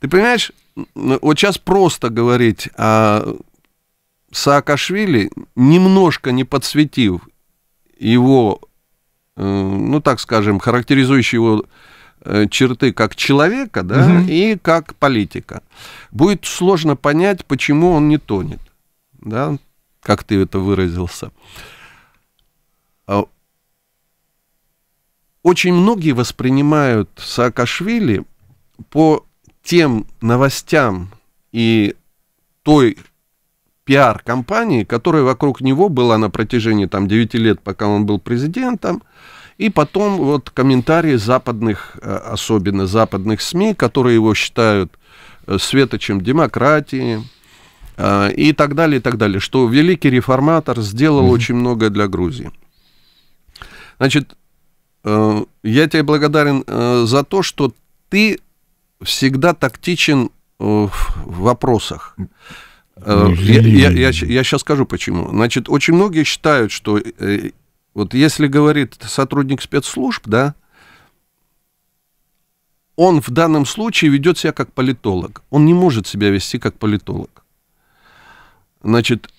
[SPEAKER 2] ты понимаешь, ну, вот сейчас просто говорить о Саакашвили, немножко не подсветив его, э, ну так скажем, характеризующие его э, черты как человека, да, угу. и как политика. Будет сложно понять, почему он не тонет, да, как ты это выразился. А, очень многие воспринимают Саакашвили по тем новостям и той пиар-компании, которая вокруг него была на протяжении там 9 лет, пока он был президентом, и потом вот комментарии западных, э, особенно западных СМИ, которые его считают э, светочем демократии, э, и так далее, и так далее, что великий реформатор сделал mm-hmm. очень многое для Грузии. Значит, я тебе благодарен за то, что ты всегда тактичен в вопросах. Э, ну, я, я, я, я сейчас скажу почему. Значит, очень многие считают, что э, вот если говорит сотрудник спецслужб, да, он в данном случае ведет себя как политолог. Он не может себя вести как политолог. Значит,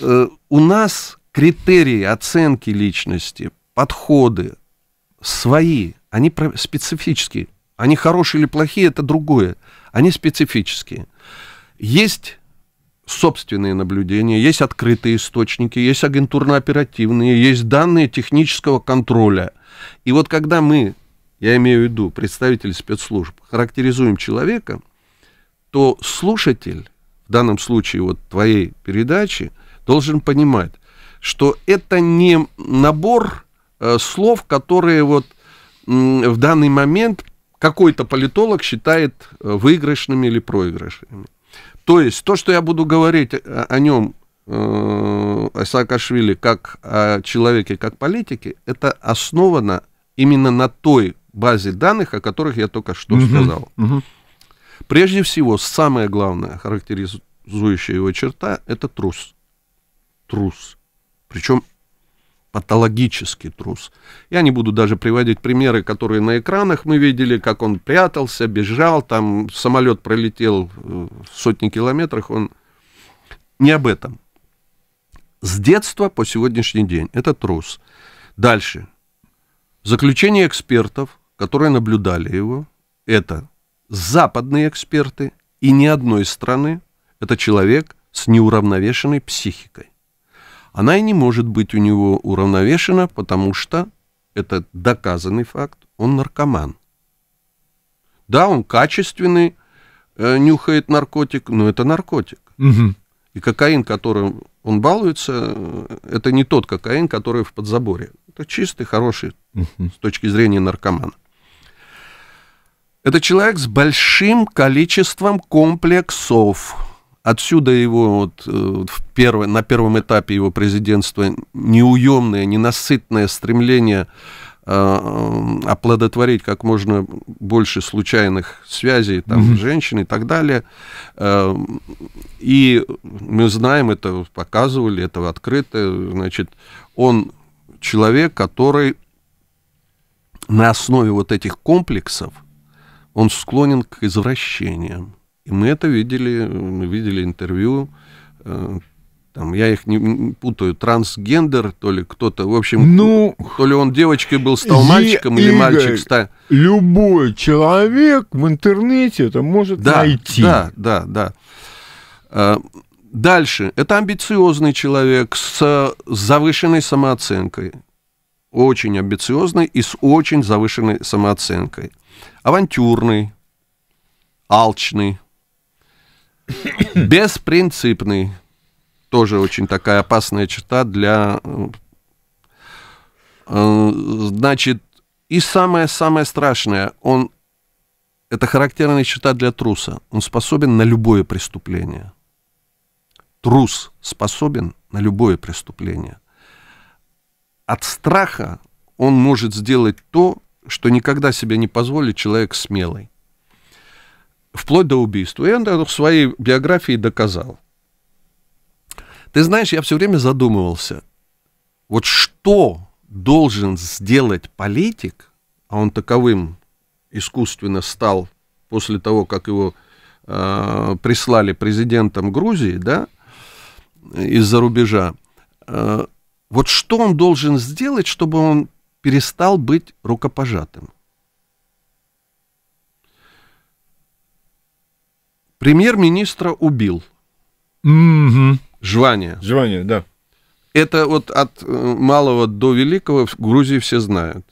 [SPEAKER 2] э, у нас критерии оценки личности, подходы свои, они специфические. Они хорошие или плохие, это другое. Они специфические. Есть собственные наблюдения, есть открытые источники, есть агентурно-оперативные, есть данные технического контроля. И вот когда мы, я имею в виду представители спецслужб, характеризуем человека, то слушатель, в данном случае вот твоей передачи, должен понимать, что это не набор э, слов, которые вот в данный момент какой-то политолог считает э, выигрышными или проигрышными. То есть то, что я буду говорить э, о, нем, э, о Саакашвили, как о человеке, как политике, это основано именно на той базе данных, о которых я только что угу, сказал. Угу. Прежде всего, самая главная характеризующая его черта – это трус. Трус. Причем патологический трус. Я не буду даже приводить примеры, которые на экранах мы видели, как он прятался, бежал, там самолет пролетел э, в сотни километрах, он не об этом. С детства по сегодняшний день это трус. Дальше. Заключение экспертов, которые наблюдали его, это западные эксперты и ни одной страны, это человек с неуравновешенной психикой она и не может быть у него уравновешена, потому что, это доказанный факт, он наркоман. Да, он качественный, э, нюхает наркотик, но это наркотик. Угу. И кокаин, которым он балуется, э, это не тот кокаин, который в подзаборе. Это чистый, хороший угу. с точки зрения наркомана. Это человек с большим количеством комплексов. Отсюда его вот, э, в первый, на первом этапе его президентства неуемное, ненасытное стремление э, э, оплодотворить как можно больше случайных связей там, mm-hmm. женщин и так далее. И мы знаем, это показывали, это открыто. Значит, он человек, который на основе вот этих комплексов, он склонен к извращениям. И мы это видели, мы видели интервью. Э, там, я их не путаю, трансгендер, то ли кто-то, в общем, ну, то ли он девочкой был, стал мальчиком, или Игорь, мальчик стал...
[SPEAKER 1] Любой человек в интернете это может да, найти. Да,
[SPEAKER 2] да, да. Э, дальше. Это амбициозный человек с завышенной самооценкой. Очень амбициозный и с очень завышенной самооценкой. Авантюрный, алчный, Беспринципный. Тоже очень такая опасная черта для... Э, значит, и самое-самое страшное, он... Это характерная черта для труса. Он способен на любое преступление. Трус способен на любое преступление. От страха он может сделать то, что никогда себе не позволит человек смелый вплоть до убийства. И он это в своей биографии доказал. Ты знаешь, я все время задумывался, вот что должен сделать политик, а он таковым искусственно стал после того, как его э, прислали президентом Грузии, да, из-за рубежа, э, вот что он должен сделать, чтобы он перестал быть рукопожатым? Премьер-министра убил.
[SPEAKER 1] Угу.
[SPEAKER 2] Жвание. Жвание, да. Это вот от э, малого до великого в Грузии все знают.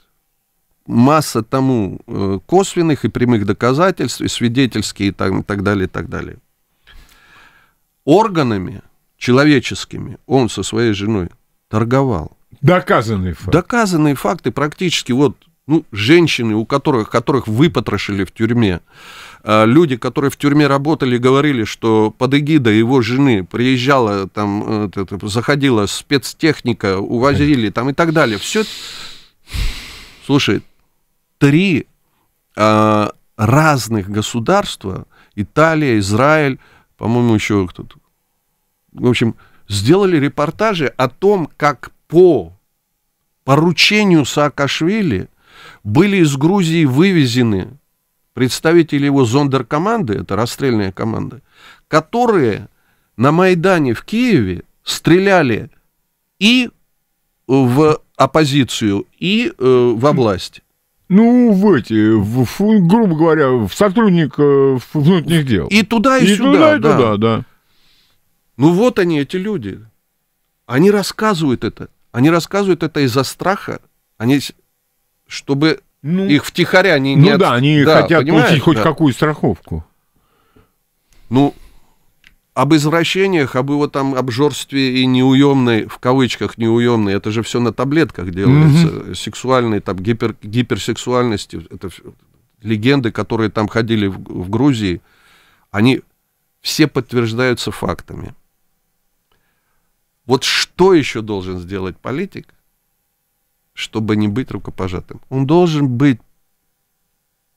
[SPEAKER 2] Масса тому э, косвенных и прямых доказательств, и свидетельские, и так, и так далее, и так далее. Органами человеческими он со своей женой торговал.
[SPEAKER 1] Доказанные факты.
[SPEAKER 2] Доказанные факты практически. Вот ну, женщины, у которых, которых выпотрошили в тюрьме, э, люди, которые в тюрьме работали, говорили, что под эгидой его жены приезжала, там, э, заходила спецтехника, увозили, там, и так далее. Все... Слушай, три а, разных государства, Италия, Израиль, по-моему, еще кто-то, в общем, сделали репортажи о том, как по поручению Саакашвили – были из Грузии вывезены представители его зондеркоманды, это расстрельная команда, которые на Майдане в Киеве стреляли и в оппозицию, и э, во власть. Ну, в эти, в, в, грубо говоря, в
[SPEAKER 1] сотрудник э, внутренних дел. И туда, и, и сюда. Туда, и да. туда,
[SPEAKER 2] да. Ну, вот они, эти люди. Они рассказывают это. Они рассказывают это из-за страха. Они чтобы ну, их втихаря не... Ну не да, они да, хотят понимаешь? получить хоть да. какую
[SPEAKER 1] страховку.
[SPEAKER 2] Ну, об извращениях, об его там обжорстве и неуемной, в кавычках неуемной, это же все на таблетках делается, угу. сексуальной, там, гипер, гиперсексуальности, это легенды, которые там ходили в, в Грузии, они все подтверждаются фактами. Вот что еще должен сделать политик, чтобы не быть рукопожатым. Он должен быть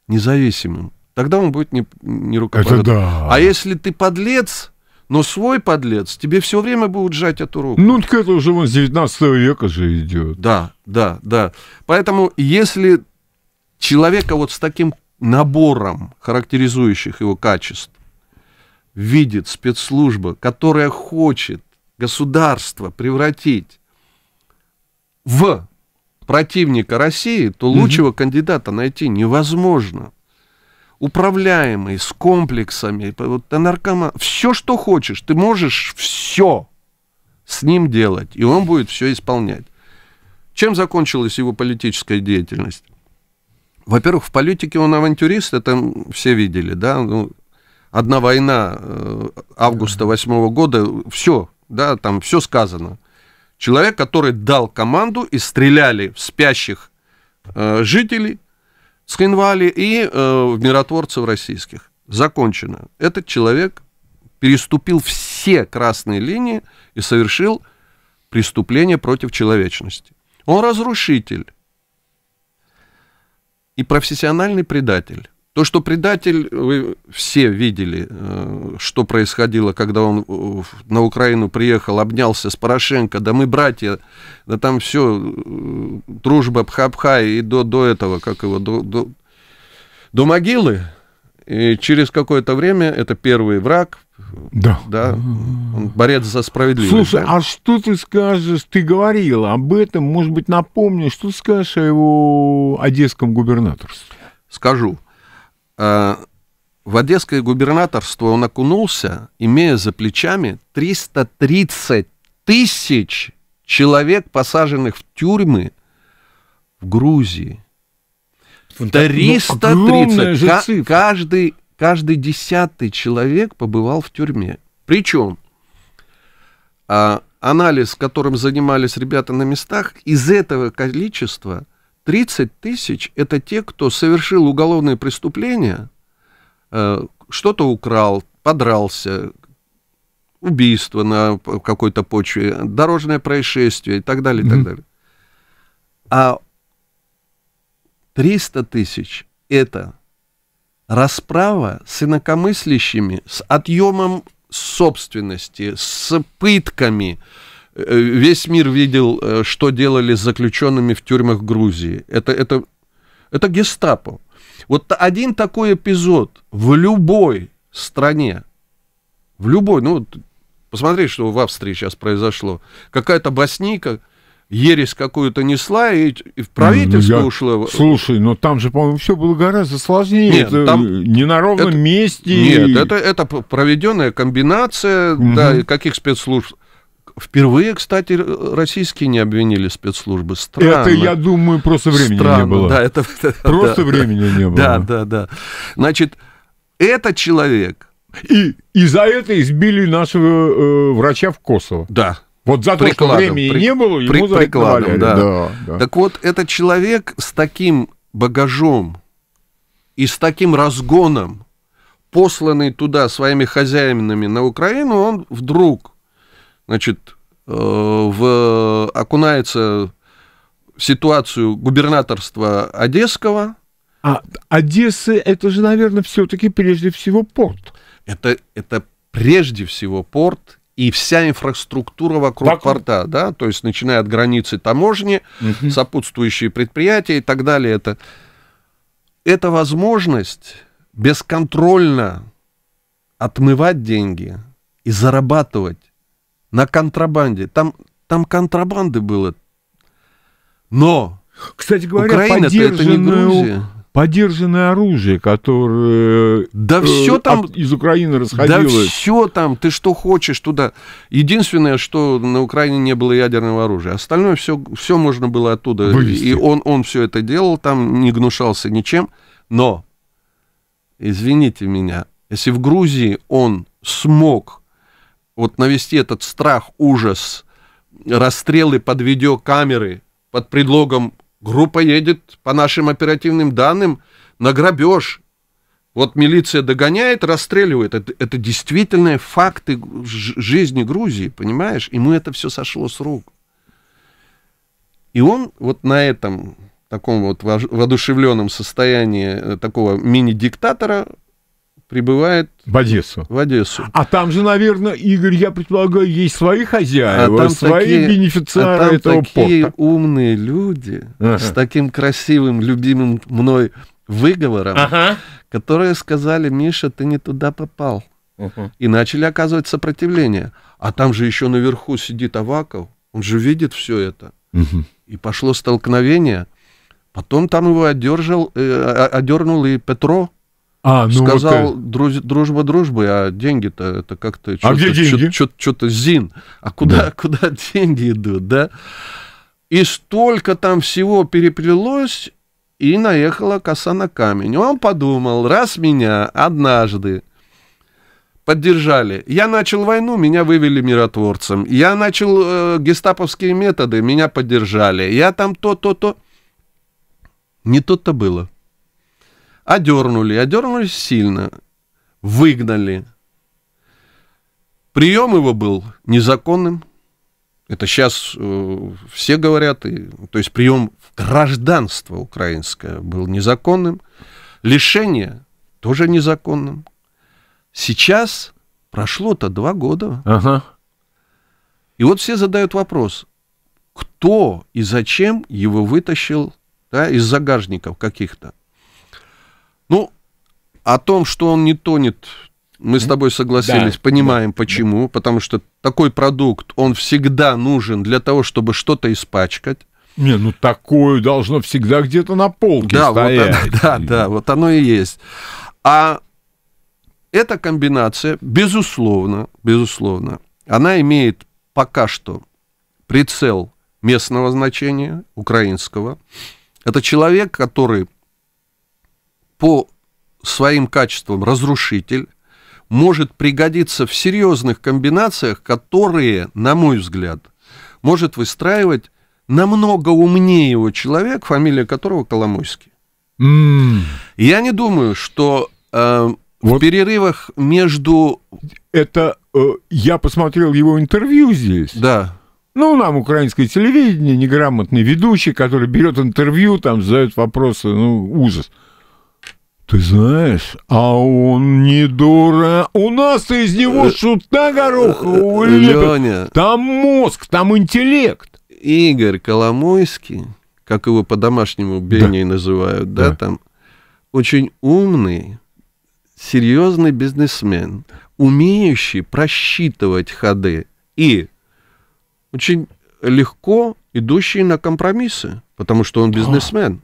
[SPEAKER 2] независимым. Тогда он будет не, не рукопожатым. Это да. А если ты подлец, но свой подлец, тебе все время будут жать эту руку. Ну, так это уже вон с 19 века же идет. Да, да, да. Поэтому если человека вот с таким набором характеризующих его качеств видит спецслужба, которая хочет государство превратить в противника России, то лучшего mm-hmm. кандидата найти невозможно. Управляемый, с комплексами, вот, наркоман, все, что хочешь, ты можешь все с ним делать, и он будет все исполнять. Чем закончилась его политическая деятельность? Во-первых, в политике он авантюрист, это все видели, да, ну, одна война э, августа 8 года, все, да, там все сказано. Человек, который дал команду и стреляли в спящих э, жителей Схенвали и э, в миротворцев российских. Закончено. Этот человек переступил все красные линии и совершил преступление против человечности. Он разрушитель и профессиональный предатель. То, что предатель, вы все видели, э, что происходило, когда он э, на Украину приехал, обнялся с Порошенко, да мы братья, да там все, э, дружба Бхабха и до, до этого, как его, до, до, до могилы, и через какое-то время это первый враг. Да. Да. Он борец за справедливость. Слушай,
[SPEAKER 1] да? а что ты скажешь? Ты говорил об этом, может быть, напомнишь, что ты скажешь о его одесском губернаторстве?
[SPEAKER 2] Скажу. А, в Одесское губернаторство он окунулся, имея за плечами 330 тысяч человек, посаженных в тюрьмы в Грузии. 330. Ну ну, Ка- ну, каждый, каждый десятый человек побывал в тюрьме. Причем а, анализ, которым занимались ребята на местах, из этого количества 30 тысяч – это те, кто совершил уголовное преступление э, что-то украл, подрался, убийство на какой-то почве, дорожное происшествие и так далее, и так далее. А 300 тысяч – это расправа с инакомыслящими, с отъемом собственности, с пытками – Э, весь мир видел, э, что делали с заключенными в тюрьмах Грузии. Это, это, это гестапо. Вот один такой эпизод в любой стране, в любой, ну, посмотри, что в Австрии сейчас произошло. Какая-то босника, ересь какую-то несла и, и в правительство ну, я... ушло.
[SPEAKER 1] Слушай, но там же, по-моему, все было гораздо сложнее. Нет, это э, там... Не на ровном это... месте. Нет, это,
[SPEAKER 2] это проведенная комбинация угу. да, каких спецслужб. Впервые, кстати, российские не обвинили спецслужбы. Странно. Это, я думаю, просто времени Странно, не было. Да, это, просто да, времени не было. Да, да, да. Значит,
[SPEAKER 1] этот человек... И, и за это избили нашего э, врача в Косово.
[SPEAKER 2] Да. Вот за то, что времени при, не было, ему при, за прикладом, это да. Да, да. Так вот, этот человек с таким багажом и с таким разгоном, посланный туда своими хозяинами на Украину, он вдруг значит, э, в, окунается в ситуацию губернаторства Одесского. А Одессы это же, наверное, все-таки прежде всего порт. Это, это прежде всего порт и вся инфраструктура вокруг так... порта, да, то есть начиная от границы таможни, угу. сопутствующие предприятия и так далее. Это, это возможность бесконтрольно отмывать деньги и зарабатывать на контрабанде. Там, там контрабанды было. Но кстати говоря, Украина это не Грузия.
[SPEAKER 1] Подержанное оружие, которое
[SPEAKER 2] да э, все там, от, из Украины
[SPEAKER 1] расходилось. Да
[SPEAKER 2] все там, ты что хочешь туда. Единственное, что на Украине не было ядерного оружия. Остальное все, все можно было оттуда. Вывести. И он, он все это делал, там не гнушался ничем. Но, извините меня, если в Грузии он смог вот навести этот страх, ужас, расстрелы под видеокамеры под предлогом группа едет по нашим оперативным данным на грабеж. Вот милиция догоняет, расстреливает. Это, это действительные факты жизни Грузии, понимаешь? Ему это все сошло с рук. И он вот на этом таком вот воодушевленном состоянии э, такого мини-диктатора прибывает в Одессу. В Одессу. А там же, наверное, Игорь, я предполагаю, есть
[SPEAKER 1] свои хозяева, а там свои такие, бенефициары а там этого такие
[SPEAKER 2] порта. умные люди ага. с таким красивым, любимым мной выговором, ага. которые сказали, Миша, ты не туда попал. Ага. И начали оказывать сопротивление. А там же еще наверху сидит Аваков, он же видит все это. Угу. И пошло столкновение. Потом там его одержал, э, одернул и Петро, а, ну Сказал, вот, э, друж, дружба дружбы, а деньги-то это как-то... А где деньги? Что-то зин. А куда, да. *laughs* куда деньги идут, да? И столько там всего переплелось, и наехала коса на камень. Он подумал, раз меня однажды поддержали. Я начал войну, меня вывели миротворцем. Я начал э, гестаповские методы, меня поддержали. Я там то-то-то. Не то то было. Одернули, одернули сильно, выгнали. Прием его был незаконным. Это сейчас э, все говорят. И, то есть прием гражданства украинское был незаконным. Лишение тоже незаконным. Сейчас прошло-то два года. Ага. И вот все задают вопрос, кто и зачем его вытащил да, из загажников каких-то. Ну, о том, что он не тонет, мы с тобой согласились, да, понимаем да, почему, да. потому что такой продукт, он всегда нужен для того, чтобы что-то испачкать. Не, ну такое должно всегда где-то на полке да, стоять. Вот оно, *laughs* да, да, вот оно и есть. А эта комбинация, безусловно, безусловно, она имеет пока что прицел местного значения, украинского. Это человек, который по своим качествам разрушитель, может пригодиться в серьезных комбинациях, которые, на мой взгляд, может выстраивать намного умнее его человек, фамилия которого Коломойский. Mm. Я не думаю, что э, вот. в перерывах между... Это э, я посмотрел его интервью
[SPEAKER 1] здесь. Да. Ну, нам украинское телевидение, неграмотный ведущий, который берет интервью, там задает вопросы, ну, ужас. Э, ты знаешь, а он не дура. У нас из него э, шута горохова э, э, Леня.
[SPEAKER 2] Там мозг, там интеллект. Игорь Коломойский, как его по-домашнему Бенни да. называют, да, да, там, очень умный, серьезный бизнесмен, умеющий просчитывать ходы и очень легко идущий на компромиссы, потому что он бизнесмен.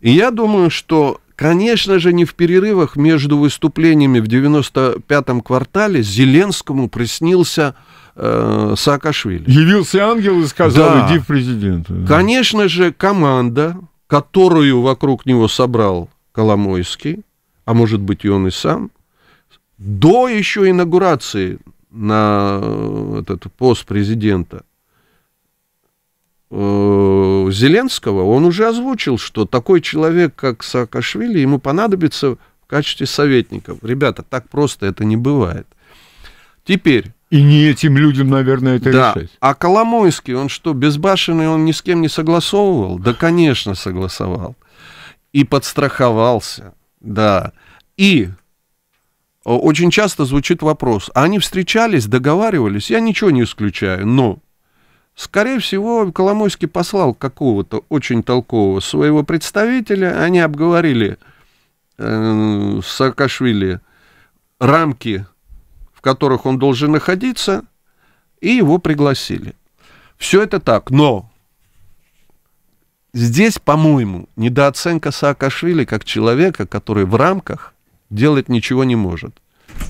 [SPEAKER 2] И я думаю, что Конечно же, не в перерывах между выступлениями в 95-м квартале Зеленскому приснился э, Саакашвили. Явился ангел и сказал, да. иди в
[SPEAKER 1] президент.
[SPEAKER 2] Конечно же, команда, которую вокруг него собрал Коломойский, а может быть и он и сам, до еще инаугурации на э, этот пост президента – Э, Зеленского, он уже озвучил, что такой человек, как Саакашвили, ему понадобится в качестве советника, Ребята, так просто это не бывает. Теперь...
[SPEAKER 1] И не этим людям, наверное,
[SPEAKER 2] это да. решать. А Коломойский, он что, безбашенный, он ни с кем не согласовывал? Да, конечно, согласовал. И подстраховался, да. И э, очень часто звучит вопрос, а они встречались, договаривались? Я ничего не исключаю, но Скорее всего, Коломойский послал какого-то очень толкового своего представителя. Они обговорили э, с Саакашвили рамки, в которых он должен находиться, и его пригласили. Все это так, но здесь, по-моему, недооценка Саакашвили как человека, который в рамках делать ничего не может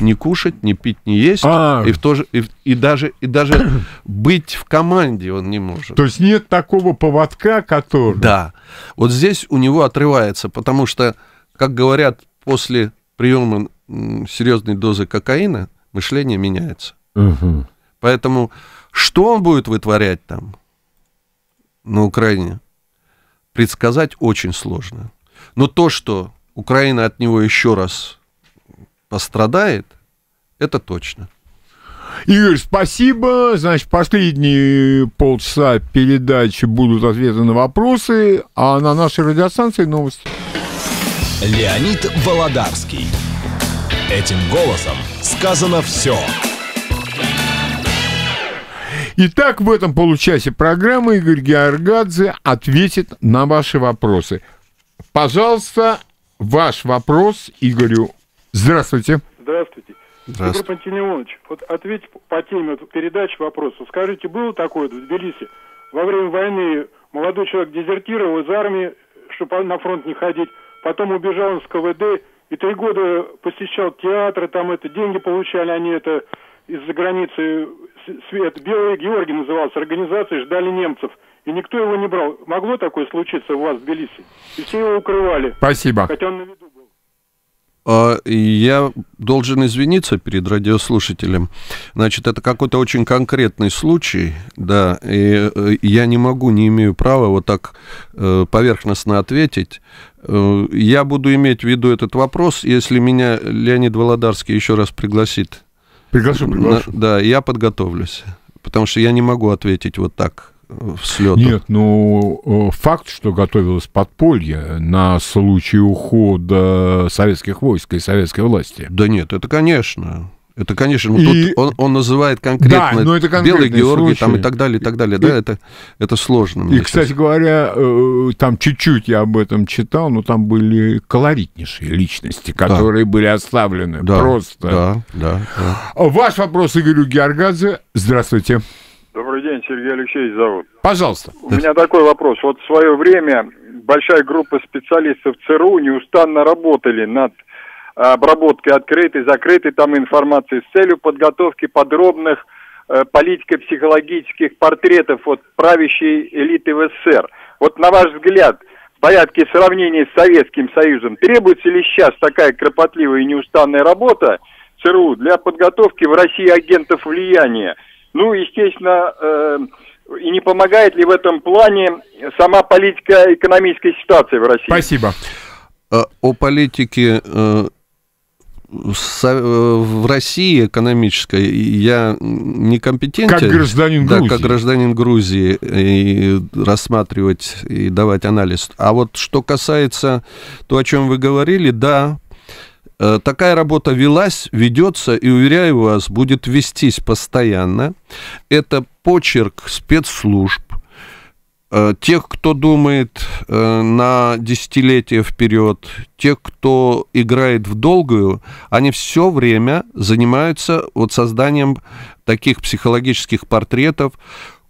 [SPEAKER 2] не кушать, не пить, не есть, а -а -а. и в то же и, и даже и даже *coughs* быть в команде он не может. То есть нет такого поводка, который. Да, вот здесь у него отрывается, потому что, как говорят, после приема серьезной дозы кокаина мышление меняется. Угу. Поэтому что он будет вытворять там на Украине, предсказать очень сложно. Но то, что Украина от него еще раз пострадает, это точно. Игорь, спасибо.
[SPEAKER 1] Значит, последние полчаса передачи будут ответы на вопросы, а на нашей радиостанции новости.
[SPEAKER 2] Леонид Володарский.
[SPEAKER 1] Этим голосом сказано все. Итак, в этом получасе программы Игорь Георгадзе ответит на ваши вопросы. Пожалуйста, ваш вопрос Игорю Здравствуйте. Здравствуйте. Здравствуйте. Егор вот ответь по теме передачи вопросу. Скажите, было такое в Тбилиси? Во время войны молодой человек дезертировал из армии, чтобы на фронт не ходить, потом убежал он с КВД и три года посещал театры, там это деньги получали они это из-за границы. Свет Белый Георгий назывался, организации ждали немцев. И никто его не брал. Могло такое случиться у вас в Тбилиси? И все его укрывали. Спасибо. Хотя он на виду
[SPEAKER 2] а, я должен извиниться перед радиослушателем. Значит, это какой-то очень конкретный случай, да, и э, я не могу, не имею права вот так э, поверхностно ответить. Э, я буду иметь в виду этот вопрос, если меня Леонид Володарский еще раз пригласит.
[SPEAKER 1] Приглашу, приглашу.
[SPEAKER 2] Да, я подготовлюсь, потому что я не могу ответить вот так в слетах?
[SPEAKER 1] Нет, ну, э, факт, что готовилось подполье на случай ухода советских войск и советской власти.
[SPEAKER 2] Да нет, это, конечно. Это, конечно, ну, и... тут он, он называет конкретно, да, но это Белый Георгий случай. там, и так далее, и так далее. И... Да, это, это сложно. И, кстати
[SPEAKER 1] сейчас. говоря, э, там чуть-чуть я об этом читал, но там были колоритнейшие личности, которые да. были оставлены да, просто. Да, да, да. Ваш вопрос Игорю Георгадзе. Здравствуйте. Добрый день, Сергей Алексеевич зовут. Пожалуйста. У меня такой вопрос. Вот в свое время большая группа специалистов ЦРУ неустанно работали над обработкой открытой, закрытой там информации с целью подготовки подробных э, политико-психологических портретов от правящей элиты в СССр. Вот на ваш взгляд, в порядке сравнения с Советским Союзом, требуется ли сейчас такая кропотливая и неустанная работа ЦРУ для подготовки в России агентов влияния – ну, естественно, э, и не помогает ли в этом плане сама политика экономической ситуации в России?
[SPEAKER 2] Спасибо. Э, о политике э, э, в России экономической я некомпетентен. Как гражданин Грузии. Да, как гражданин Грузии и рассматривать и давать анализ. А вот что касается то, о чем вы говорили, да, Э, такая работа велась, ведется и, уверяю вас, будет вестись постоянно. Это почерк спецслужб, э, тех, кто думает э, на десятилетия вперед, тех, кто играет в долгую, они все время занимаются вот созданием таких психологических портретов,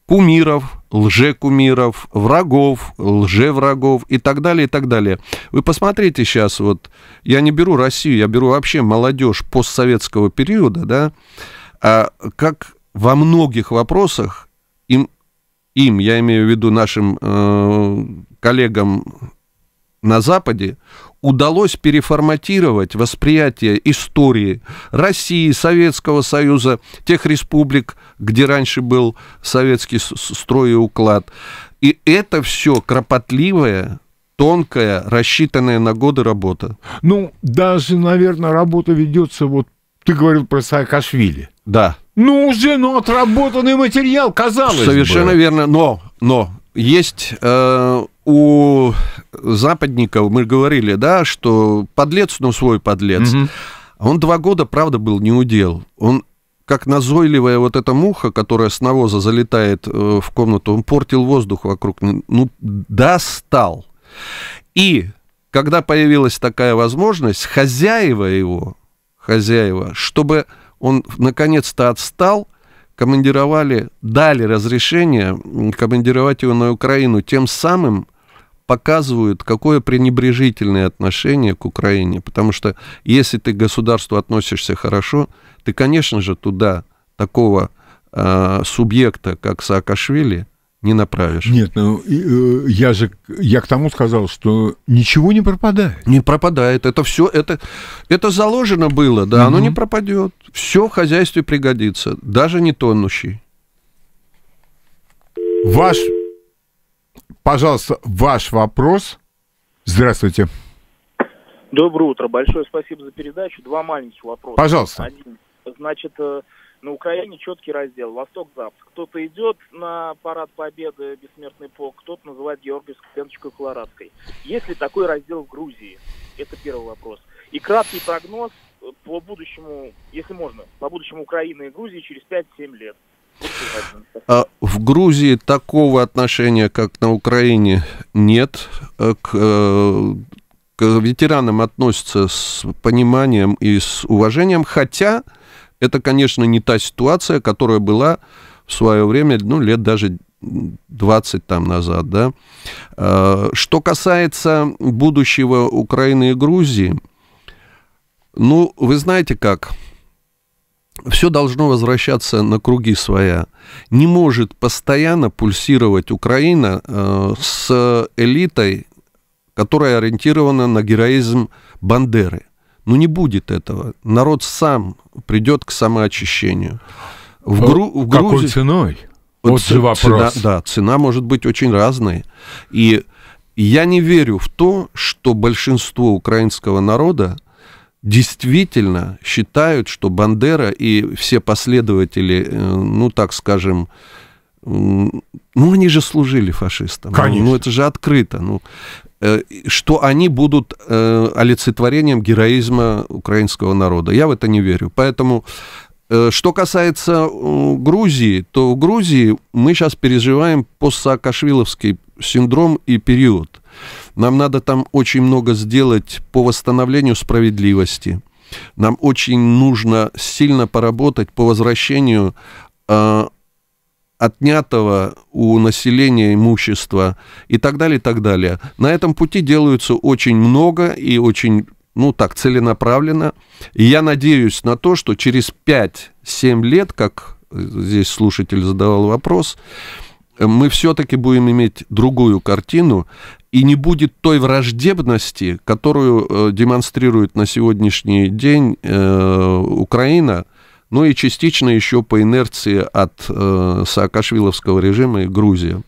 [SPEAKER 2] кумиров, лжекумиров, врагов, лжеврагов и так далее, и так далее. Вы посмотрите сейчас, вот я не беру Россию, я беру вообще молодежь постсоветского периода, да, а как во многих вопросах им, им я имею в виду нашим э, коллегам на Западе, удалось переформатировать восприятие истории России, Советского Союза, тех республик, где раньше был советский строй и уклад. И это все кропотливое, тонкая, рассчитанная на годы работа.
[SPEAKER 1] Ну, даже, наверное, работа ведется, вот ты говорил про Саакашвили. Да. Ну, уже, ну, отработанный материал, казалось Совершенно бы.
[SPEAKER 2] верно, но, но есть э, у западников, мы говорили, да, что подлец, но ну, свой подлец. Угу. Он два года, правда, был неудел. Он как назойливая вот эта муха, которая с навоза залетает э, в комнату, он портил воздух вокруг, ну, ну, достал. И когда появилась такая возможность, хозяева его, хозяева, чтобы он наконец-то отстал, командировали, дали разрешение командировать его на Украину, тем самым показывают, какое пренебрежительное отношение к Украине, потому что если ты к государству относишься хорошо, ты, конечно же, туда такого э, субъекта, как Саакашвили, не направишь. Нет, ну э, я же я к тому сказал, что ничего не пропадает. Не пропадает. Это все это это заложено было, да, угу. оно не пропадет. Все в хозяйстве пригодится, даже не тонущий.
[SPEAKER 1] Ваш Пожалуйста, ваш вопрос. Здравствуйте. Доброе утро. Большое спасибо за передачу. Два маленьких вопроса. Пожалуйста. Один. Значит, э, на Украине четкий раздел Восток-Запад. Кто-то идет на парад Победы, Бессмертный полк, кто-то называет Георгиевскую ленточку Колорадской. Есть ли такой раздел в Грузии? Это первый вопрос. И краткий прогноз э, по будущему, если можно, по будущему Украины и Грузии через 5-7 лет.
[SPEAKER 2] А в Грузии такого отношения, как на Украине, нет. Э, к, э, к ветеранам относятся с пониманием и с уважением, хотя это, конечно, не та ситуация, которая была в свое время, ну, лет даже 20 там назад, да. А, что касается будущего Украины и Грузии, ну, вы знаете как, все должно возвращаться на круги своя. Не может постоянно пульсировать Украина э, с элитой, которая ориентирована на героизм Бандеры. Ну не будет этого. Народ сам придет к самоочищению. В, Гру- э, в Грузии... Какой ценой? Вот Ц- же вопрос. Цена, да, цена может быть очень разной. И я не верю в то, что большинство украинского народа действительно считают, что Бандера и все последователи, э, ну, так скажем, ну, они же служили фашистам. Ну, Конечно. Ну, это же открыто. Ну, э, что они будут э, олицетворением героизма украинского народа. Я в это не верю. Поэтому, что касается Грузии, то в Грузии мы сейчас переживаем постсаакашвиловский синдром и период – нам надо там очень много сделать по восстановлению справедливости. Нам очень нужно сильно поработать по возвращению э, отнятого у населения имущества и так далее, и так далее. На этом пути делаются очень много и очень ну так, целенаправленно. И я надеюсь на то, что через 5-7 лет, как здесь слушатель задавал вопрос, мы все-таки будем иметь другую картину, и не будет той враждебности, которую э, демонстрирует на сегодняшний день э, Украина, ну и частично еще по инерции от э, Саакашвиловского режима и Грузия.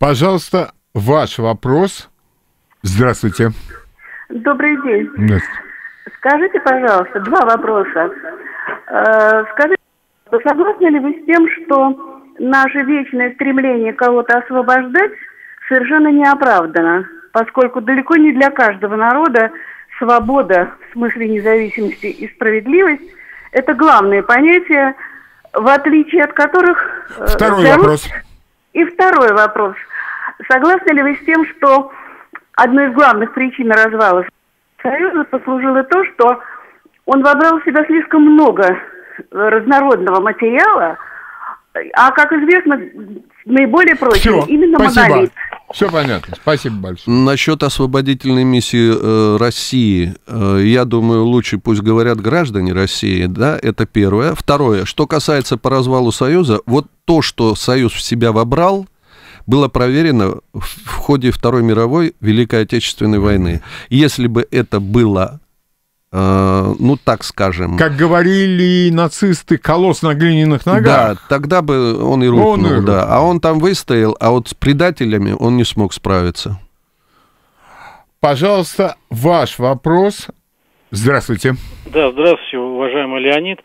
[SPEAKER 1] Пожалуйста, ваш вопрос. Здравствуйте.
[SPEAKER 2] Добрый день. Здравствуйте. Скажите, пожалуйста, два вопроса. Скажите, согласны ли вы с тем, что наше вечное стремление кого-то освобождать совершенно неоправданно,
[SPEAKER 1] поскольку далеко не для каждого народа свобода в смысле независимости
[SPEAKER 2] и справедливость – это главные понятия, в отличие от которых…
[SPEAKER 1] Э, второй Русь... вопрос.
[SPEAKER 2] И второй вопрос. Согласны ли вы с тем, что одной из главных причин развала Союза послужило то, что он вобрал в себя слишком много э, разнородного материала, а, как известно, наиболее прочно именно спасибо. монолит. Все понятно. Спасибо большое. Насчет освободительной миссии э, России, э, я думаю, лучше пусть говорят граждане России, да, это первое. Второе, что касается по развалу Союза, вот то, что Союз в себя вобрал, было проверено в ходе Второй мировой Великой Отечественной войны. Если бы это было Э, ну так скажем. Как
[SPEAKER 1] говорили нацисты, колосс на глиняных ногах. Да,
[SPEAKER 2] тогда бы он и рухнул, он и рухнул. да. А он там выстоял, а вот с предателями он не смог справиться.
[SPEAKER 1] Пожалуйста, ваш вопрос.
[SPEAKER 2] Здравствуйте.
[SPEAKER 1] Да, здравствуйте, уважаемый Леонид.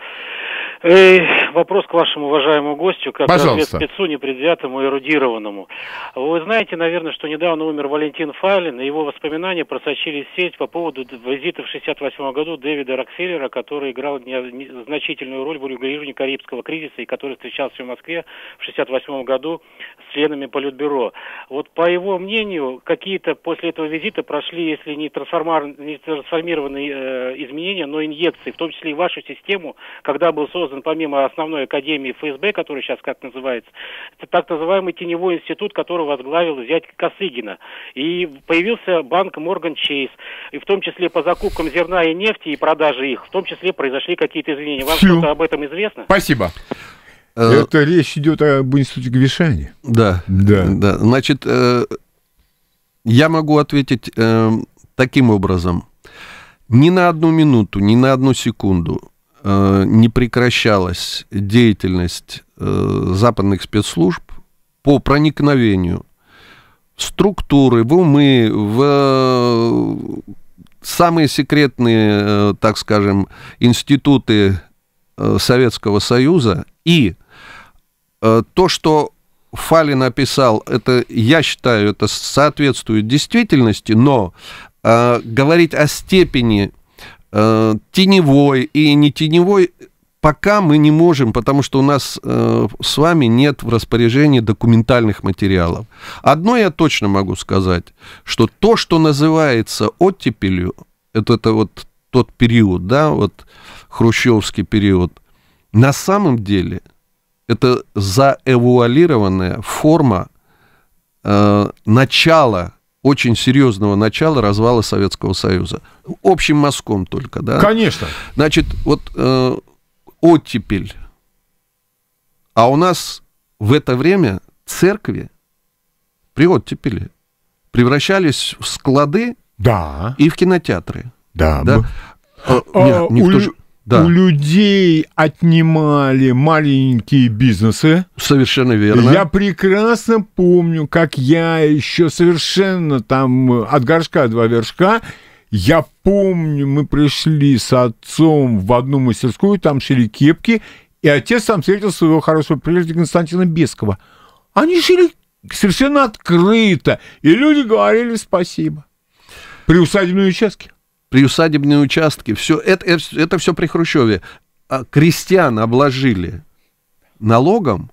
[SPEAKER 1] Э, вопрос к вашему уважаемому гостю, как Пожалуйста. ответ спецу, непредвзятому, эрудированному. Вы знаете, наверное, что недавно умер Валентин Файлин, и его воспоминания просочились в сеть по поводу визита в 68 году Дэвида Рокфеллера, который играл значительную роль в урегулировании Карибского кризиса, и который встречался в Москве в 68 году с членами Политбюро. Вот по его мнению, какие-то после этого визита прошли, если не, трансформар... не трансформированные э, изменения, но инъекции, в том числе и вашу систему, когда был создан создан помимо основной академии ФСБ, которая сейчас как называется, это так называемый теневой институт, который возглавил взять Косыгина. И появился банк Морган Чейз. И в том числе по закупкам зерна и нефти и продаже их, в том числе произошли какие-то изменения. Вам что-то об этом известно? Спасибо. Э, это речь идет об институте Гвишани.
[SPEAKER 2] Да. Да. да. Значит, э, я могу ответить э, таким образом. Ни на одну минуту, ни на одну секунду Э, не прекращалась деятельность э, западных спецслужб по проникновению в структуры, в умы, в самые секретные, э, так скажем, институты Советского Союза. И то, что Фалин описал, это, я считаю, это соответствует действительности, но э, говорить о степени э, теневой и не теневой пока мы не можем, потому что у нас э, с вами нет в распоряжении документальных материалов. Одно я точно могу сказать, что то, что называется оттепелью, это, это вот тот период, да, вот хрущевский период, на самом деле это заэвуалированная форма э, начала очень серьезного начала развала Советского Союза. Общим мазком только, да? Конечно. Значит, вот э, оттепель. А у нас в это время церкви при оттепели превращались в склады да. и в кинотеатры. Да. да? Э, а, а, нет, у, тоже
[SPEAKER 1] да. у людей отнимали маленькие бизнесы.
[SPEAKER 2] Совершенно верно. Я
[SPEAKER 1] прекрасно помню, как я еще совершенно там э, от горшка два вершка. Я помню, мы пришли с отцом в одну мастерскую, там шили кепки, и отец там встретил своего хорошего приятеля Константина Бескова. Они шили совершенно открыто, и люди говорили
[SPEAKER 2] спасибо при усадебной участке приусадебные участки, все это, э, это, это все при Хрущеве. А крестьян обложили налогом,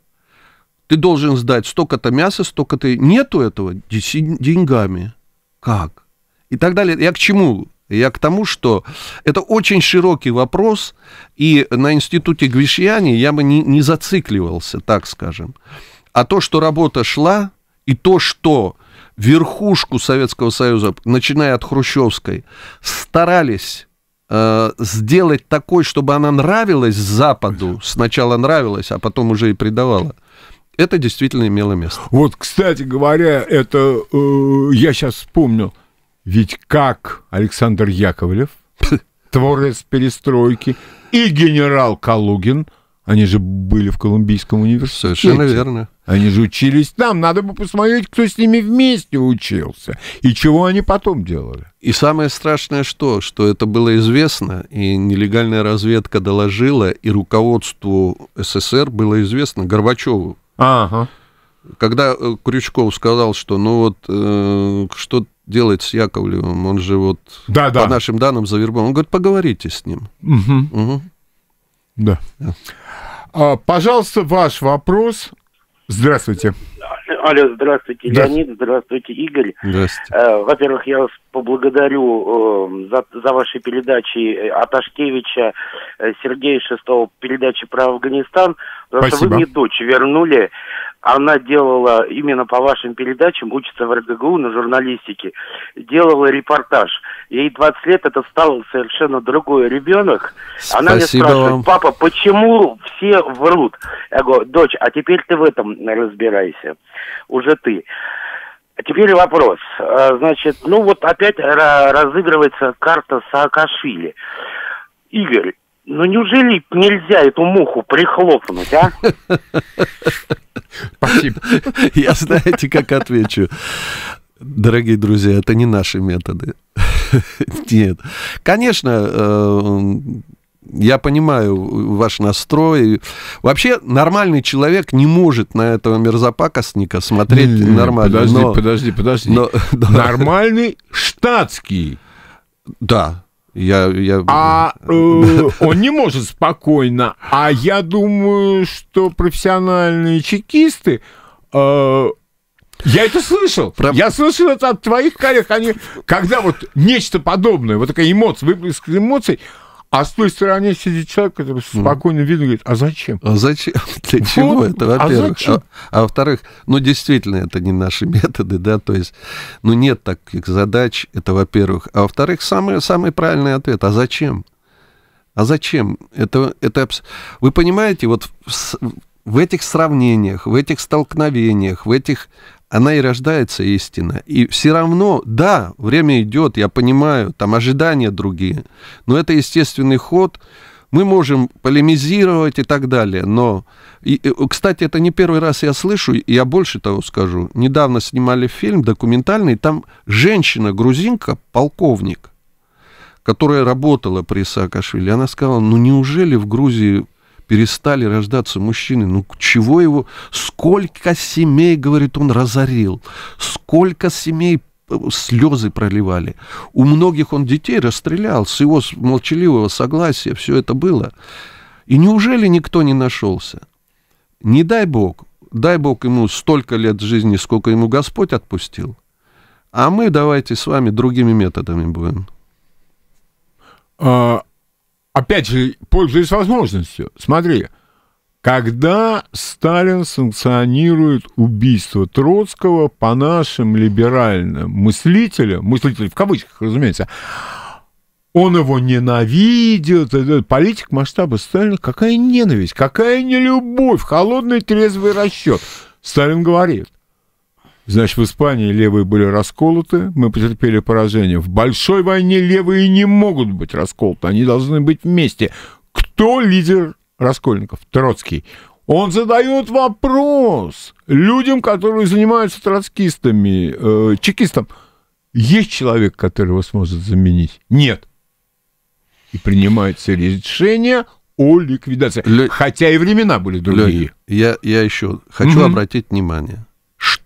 [SPEAKER 2] ты должен сдать столько-то мяса, столько-то... Нету этого деньгами. Как? И так далее. Я к чему? Я к тому, что это очень широкий вопрос, и на институте Гвишьяни я бы не, не зацикливался, так скажем. А то, что работа шла, и то, что верхушку Советского Союза, начиная от Хрущевской, старались э, сделать такой, чтобы она нравилась Западу, сначала нравилась, а потом уже и предавала это действительно имело место.
[SPEAKER 1] Вот, кстати говоря, это э, я сейчас вспомнил. Ведь как Александр Яковлев, *laughs* творец перестройки, и генерал Калугин – они же были в Колумбийском университете. Совершенно верно.
[SPEAKER 2] Они же учились там. Надо бы посмотреть, кто с ними вместе учился. И чего они потом делали. И самое страшное что? Что это было известно, и нелегальная разведка доложила, и руководству СССР было известно, Горбачеву. Ага. Когда э, Крючков сказал, что ну вот, э, что делать с Яковлевым, он же вот да, да. по нашим данным завербован. Он говорит, поговорите с ним. Угу. Угу.
[SPEAKER 1] Да. да. А, пожалуйста, ваш вопрос. Здравствуйте. Алло, здравствуйте, Леонид, здравствуйте, Игорь. Здравствуйте. Э, во-первых, я вас поблагодарю э, за, за ваши передачи э, от Сергея Шестого, передачи про Афганистан, потому Спасибо. что вы мне дочь вернули она делала именно по вашим передачам, учится в РГГУ на журналистике, делала репортаж. Ей 20 лет, это стал совершенно другой ребенок. Спасибо она мне спрашивает, вам. папа, почему все врут? Я говорю, дочь, а теперь ты в этом разбирайся, уже ты. А теперь вопрос. А, значит, ну вот опять разыгрывается карта Саакашвили. Игорь, ну неужели нельзя эту муху прихлопнуть, а? *laughs*
[SPEAKER 2] Спасибо. Я знаете, как отвечу. Дорогие друзья, это не наши методы. *laughs* Нет. Конечно, э, я понимаю ваш настрой. Вообще нормальный человек не может на этого мерзопакостника смотреть не, не, нормально. Подожди, но, подожди, подожди. Но, *laughs* да. Нормальный штатский. Да. Я, я...
[SPEAKER 1] А э, э *laughs* он не может спокойно. А я думаю, что профессиональные чекисты... Э, я это слышал. Про... Я слышал это от твоих коллег. Они, когда вот нечто подобное, вот такая эмоция, выплеск эмоций, а с той стороны сидит человек, который спокойно видно говорит, а зачем?
[SPEAKER 2] А зачем? *laughs* Для вот, чего а это, во-первых? А, а, а во-вторых, ну, действительно, это не наши *laughs* методы, да, то есть, ну, нет таких задач, это во-первых. А во-вторых, самый, самый правильный ответ, а зачем? А зачем? Это, это... Вы понимаете, вот в, в этих сравнениях, в этих столкновениях, в этих она и рождается истина. И все равно, да, время идет, я понимаю, там ожидания другие, но это естественный ход. Мы можем полемизировать и так далее, но... И, и, э, кстати, это не первый раз я слышу, я больше того скажу. Недавно снимали фильм документальный, там женщина-грузинка, полковник, которая работала при Саакашвили, она сказала, ну неужели в Грузии перестали рождаться мужчины. Ну, чего его? Сколько семей, говорит он, разорил? Сколько семей э, слезы проливали. У многих он детей расстрелял, с его молчаливого согласия все это было. И неужели никто не нашелся? Не дай Бог, дай Бог ему столько лет жизни, сколько ему Господь отпустил. А мы давайте с вами другими методами будем. А,
[SPEAKER 1] опять же, пользуясь возможностью, смотри, когда Сталин санкционирует убийство Троцкого по нашим либеральным мыслителям, мыслителям в кавычках, разумеется, он его ненавидит. Этот э, политик масштаба Сталина. Какая ненависть, какая нелюбовь, холодный трезвый расчет. Сталин говорит, Значит, в Испании левые были расколоты, мы потерпели поражение. В большой войне левые не могут быть расколоты, они должны быть вместе. Кто лидер раскольников? Троцкий. Он задает вопрос людям, которые занимаются троцкистами, э, чекистам. Есть человек, который его сможет заменить? Нет. И принимается
[SPEAKER 2] решение о ликвидации. Ле... Хотя и времена были другие. Ле... Я, я еще хочу угу. обратить внимание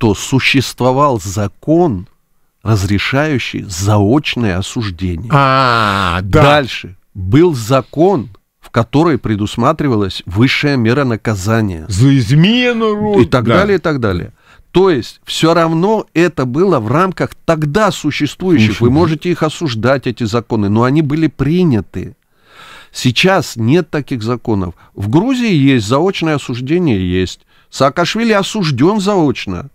[SPEAKER 2] что существовал закон, разрешающий заочное осуждение. А, да. Дальше был закон, в который предусматривалось высшее мера наказания. За измену И так да. далее, и так далее. То есть все равно это было в рамках тогда существующих. Вы ну можете их осуждать, эти законы, но они были приняты. Сейчас нет таких законов. В Грузии есть заочное осуждение, есть. Саакашвили осужден заочно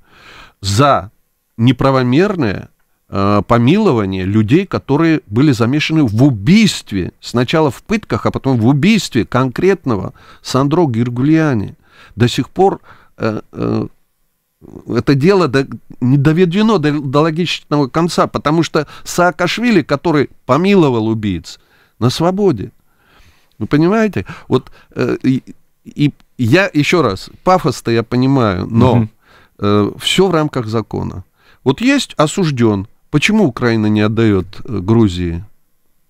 [SPEAKER 2] за неправомерное э, помилование людей, которые были замешаны в убийстве, сначала в пытках, а потом в убийстве конкретного Сандро Гиргулиани. До сих пор э, э, это дело до, не доведено до, до логичного конца, потому что Саакашвили, который помиловал убийц, на свободе. Вы понимаете? Вот э, и, и я еще раз, пафос-то я понимаю, но угу. Э, все в рамках закона. Вот есть осужден. Почему Украина не отдает э, Грузии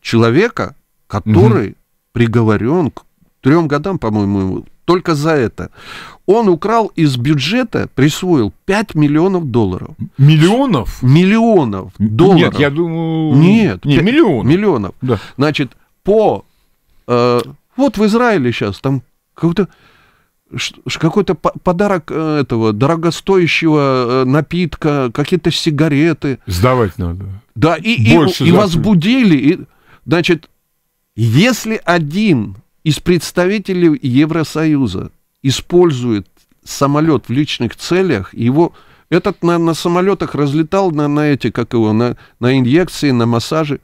[SPEAKER 2] человека, который угу. приговорен к трем годам, по-моему, только за это. Он украл из бюджета, присвоил 5 миллионов долларов. Миллионов? Миллионов долларов. Нет, я думаю... Нет. Не, миллионов. Миллионов. Да. Значит, по... Э, вот в Израиле сейчас там как-то какой-то подарок э, этого дорогостоящего э, напитка, какие-то сигареты. Сдавать надо. Да, и, Больше и, и вас И, значит, если один из представителей Евросоюза использует самолет в личных целях, его этот на, на самолетах разлетал на, на эти, как его, на, на инъекции, на массажи.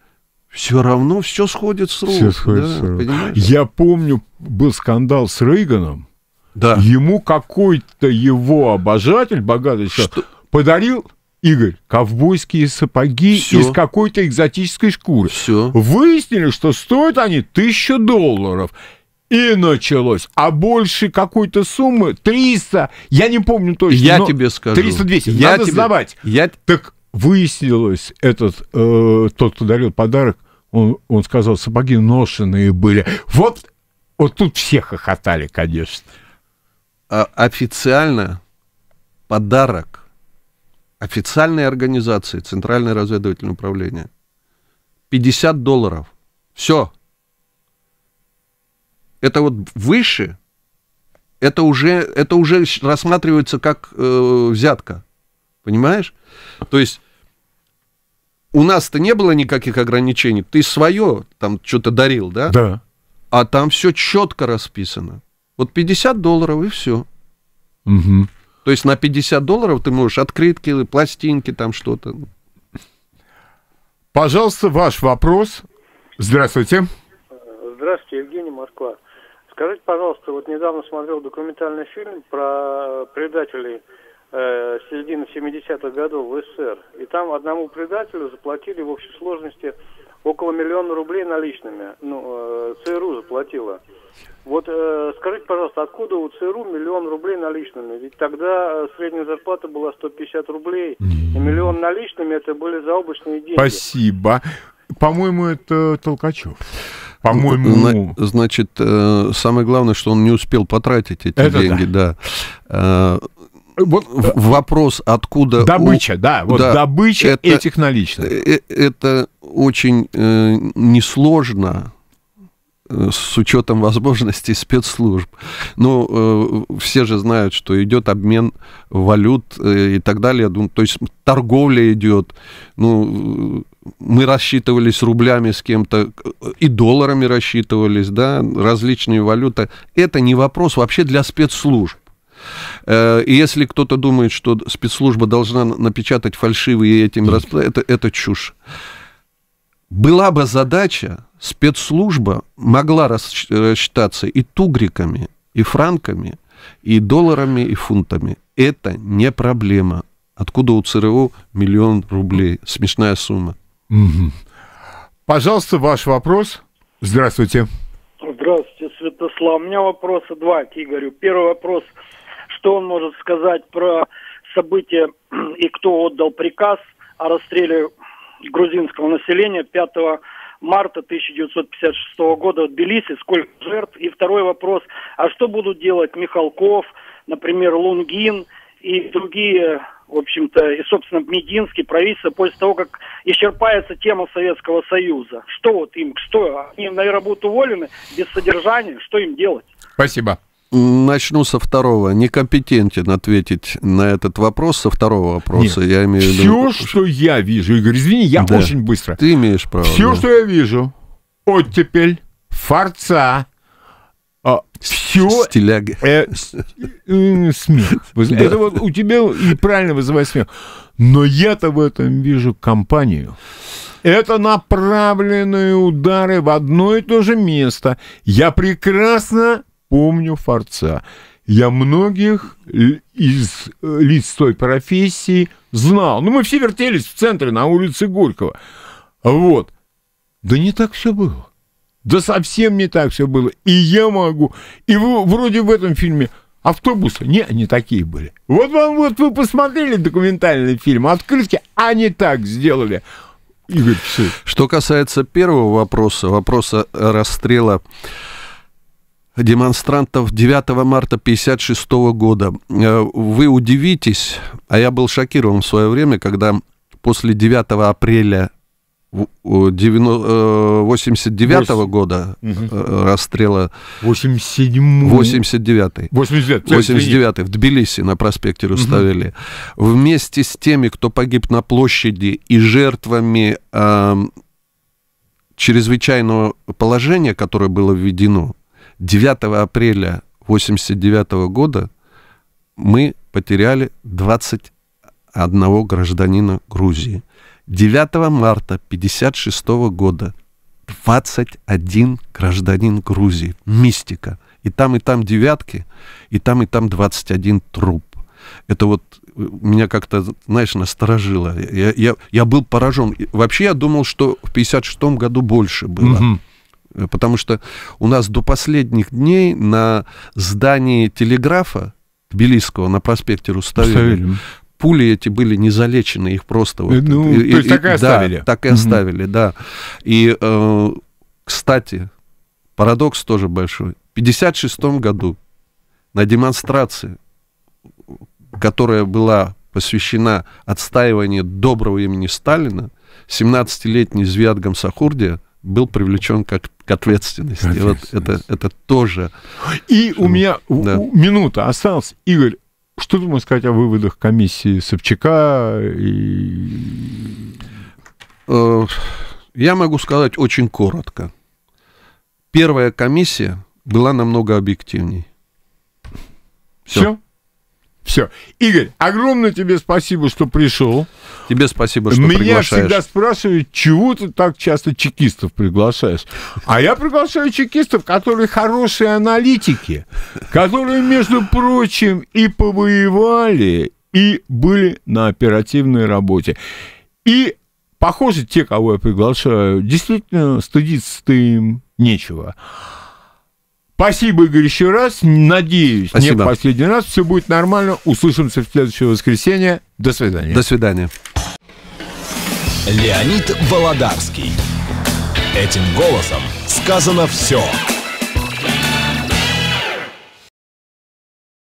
[SPEAKER 2] Все равно все сходит с рук. Все сходит да, с рук.
[SPEAKER 1] Я помню, был скандал с Рейганом, да. Ему какой-то его обожатель, богатый человек, подарил Игорь, ковбойские сапоги Всё. из какой-то экзотической шкуры. Всё. Выяснили, что стоят они тысячу долларов. И началось. А больше какой-то суммы 300, я не помню точно. Я тебе скажу. 300-200, надо тебе, сдавать. Я... Так выяснилось, этот, э, тот, кто дарил подарок, он, он сказал, сапоги ношенные были.
[SPEAKER 2] Вот, вот тут все хохотали, конечно. А официально подарок официальной организации Центральное разведывательное управление. 50 долларов. Все. Это вот выше, это уже, это уже рассматривается как э, взятка. Понимаешь? То есть у нас-то не было никаких ограничений. Ты свое там что-то дарил, да? Да. А там все четко расписано. Вот 50 долларов и все. Угу. То есть на 50 долларов ты можешь открытки, пластинки, там что-то.
[SPEAKER 1] Пожалуйста, ваш вопрос.
[SPEAKER 2] Здравствуйте. Здравствуйте,
[SPEAKER 1] Евгений Москва. Скажите, пожалуйста, вот недавно смотрел документальный фильм про э, предателей э, середины 70-х годов в СССР. И там одному предателю заплатили в общей сложности около миллиона рублей наличными. Ну, э, ЦРУ заплатила. Вот э, скажите, пожалуйста, откуда у ЦРУ миллион рублей наличными? Ведь тогда э, средняя зарплата была 150 рублей, и миллион наличными это были заоблачные деньги. Спасибо. По-моему, это Толкачев. По-моему.
[SPEAKER 2] Значит, самое главное, что он не успел потратить эти это деньги, да. да вот вопрос, откуда... Добыча, у... да, вот да, добыча это, этих наличных. Э, э, это очень э, несложно э, с учетом возможностей спецслужб. Ну, э, все же знают, что идет обмен валют э, и так далее. Думаю, то есть торговля идет. Ну, мы рассчитывались рублями с кем-то, и долларами рассчитывались, да, различные валюты. Это не вопрос вообще для спецслужб. Э, и если кто-то думает, что спецслужба должна напечатать фальшивые и этим расправить, э, это, это чушь. Была бы задача, спецслужба могла рассчитаться и тугриками, и франками, и долларами, и фунтами. Это не проблема. Откуда у ЦРУ миллион рублей? Смешная сумма.
[SPEAKER 1] Пожалуйста, ваш вопрос.
[SPEAKER 2] Здравствуйте.
[SPEAKER 1] Здравствуйте, Святослав. У меня вопроса два к Игорю. Первый вопрос – что он может
[SPEAKER 2] сказать про события и кто отдал приказ о расстреле грузинского населения 5 марта 1956 года в Тбилиси, сколько жертв. И второй вопрос, а что будут делать Михалков, например, Лунгин и другие, в общем-то, и, собственно, Мединский, правительство, после того, как исчерпается тема Советского Союза? Что вот им, что, они, наверное, будут уволены без содержания, что им делать? Спасибо. Начну со второго. Некомпетентен ответить на этот вопрос. Со второго вопроса Нет, я имею в виду... Все, что я вижу,
[SPEAKER 1] Игорь, извини, я да. очень
[SPEAKER 2] быстро. Ты имеешь право. Все, да. что
[SPEAKER 1] я вижу, оттепель, форца, а, все Стиляга. Э, э, смех. *laughs* Это вот у тебя и правильно вызывает смех. Но я-то в этом вижу компанию. Это направленные удары в одно и то же место. Я прекрасно помню Форца. Я многих из э, лиц той профессии знал. Ну, мы все вертелись в центре на улице Горького. Вот. Да не так все было. Да совсем не так все было. И я могу. И вы, вроде в этом фильме автобусы. Не, они такие были.
[SPEAKER 2] Вот вам вот вы посмотрели документальный фильм «Открытки», они а так сделали. Игорь, все. Что касается первого вопроса, вопроса э, расстрела демонстрантов 9 марта 1956 года. Э, вы удивитесь, а я был шокирован в свое время, когда после 9 апреля 89 э, -го года угу. расстрела
[SPEAKER 1] 87 89 89 89
[SPEAKER 2] в Тбилиси на проспекте Руставели угу. вместе с теми, кто погиб на площади и жертвами э, чрезвычайного положения, которое было введено 9 апреля 1989 года мы потеряли 21 гражданина Грузии. 9 марта 1956 года 21 гражданин Грузии. Мистика. И там, и там девятки, и там, и там 21 труп. Это вот э, меня как-то, знаешь, насторожило. Я, я, я был поражен. Вообще я думал, что в 56 году больше было. Угу. Э, потому что у нас до последних дней на здании телеграфа Тбилисского на проспекте Руставели пули эти были не залечены, их просто... Вот, э, ну, и, то есть и, так и оставили. Да, так и угу. да. И, э, кстати, парадокс тоже большой. В 1956 году на демонстрации, которая была посвящена отстаиванию доброго имени Сталина, 17-летний Звят Гамсахурдия был привлечен как к ответственности. ответственности. Вот это, это тоже. И ну, у меня да. минута осталась. Игорь, что
[SPEAKER 1] ты можешь сказать о выводах комиссии Собчака? И...
[SPEAKER 2] Э, я могу сказать очень коротко. Первая комиссия была намного объективней. Все? Все? Все. Игорь, огромное тебе спасибо, что пришел. Тебе спасибо, что Меня приглашаешь. Меня всегда
[SPEAKER 1] спрашивают, чего ты так часто чекистов приглашаешь? А я приглашаю чекистов, которые хорошие аналитики, которые, между прочим, и повоевали, и были на оперативной работе. И, похоже, те, кого я приглашаю, действительно стыдиться им нечего. Спасибо, Игорь, еще раз. Надеюсь, Спасибо. не последний раз. Все будет нормально. Услышимся в следующее воскресенье. До свидания. До свидания. Леонид
[SPEAKER 2] Володарский. Этим голосом сказано все.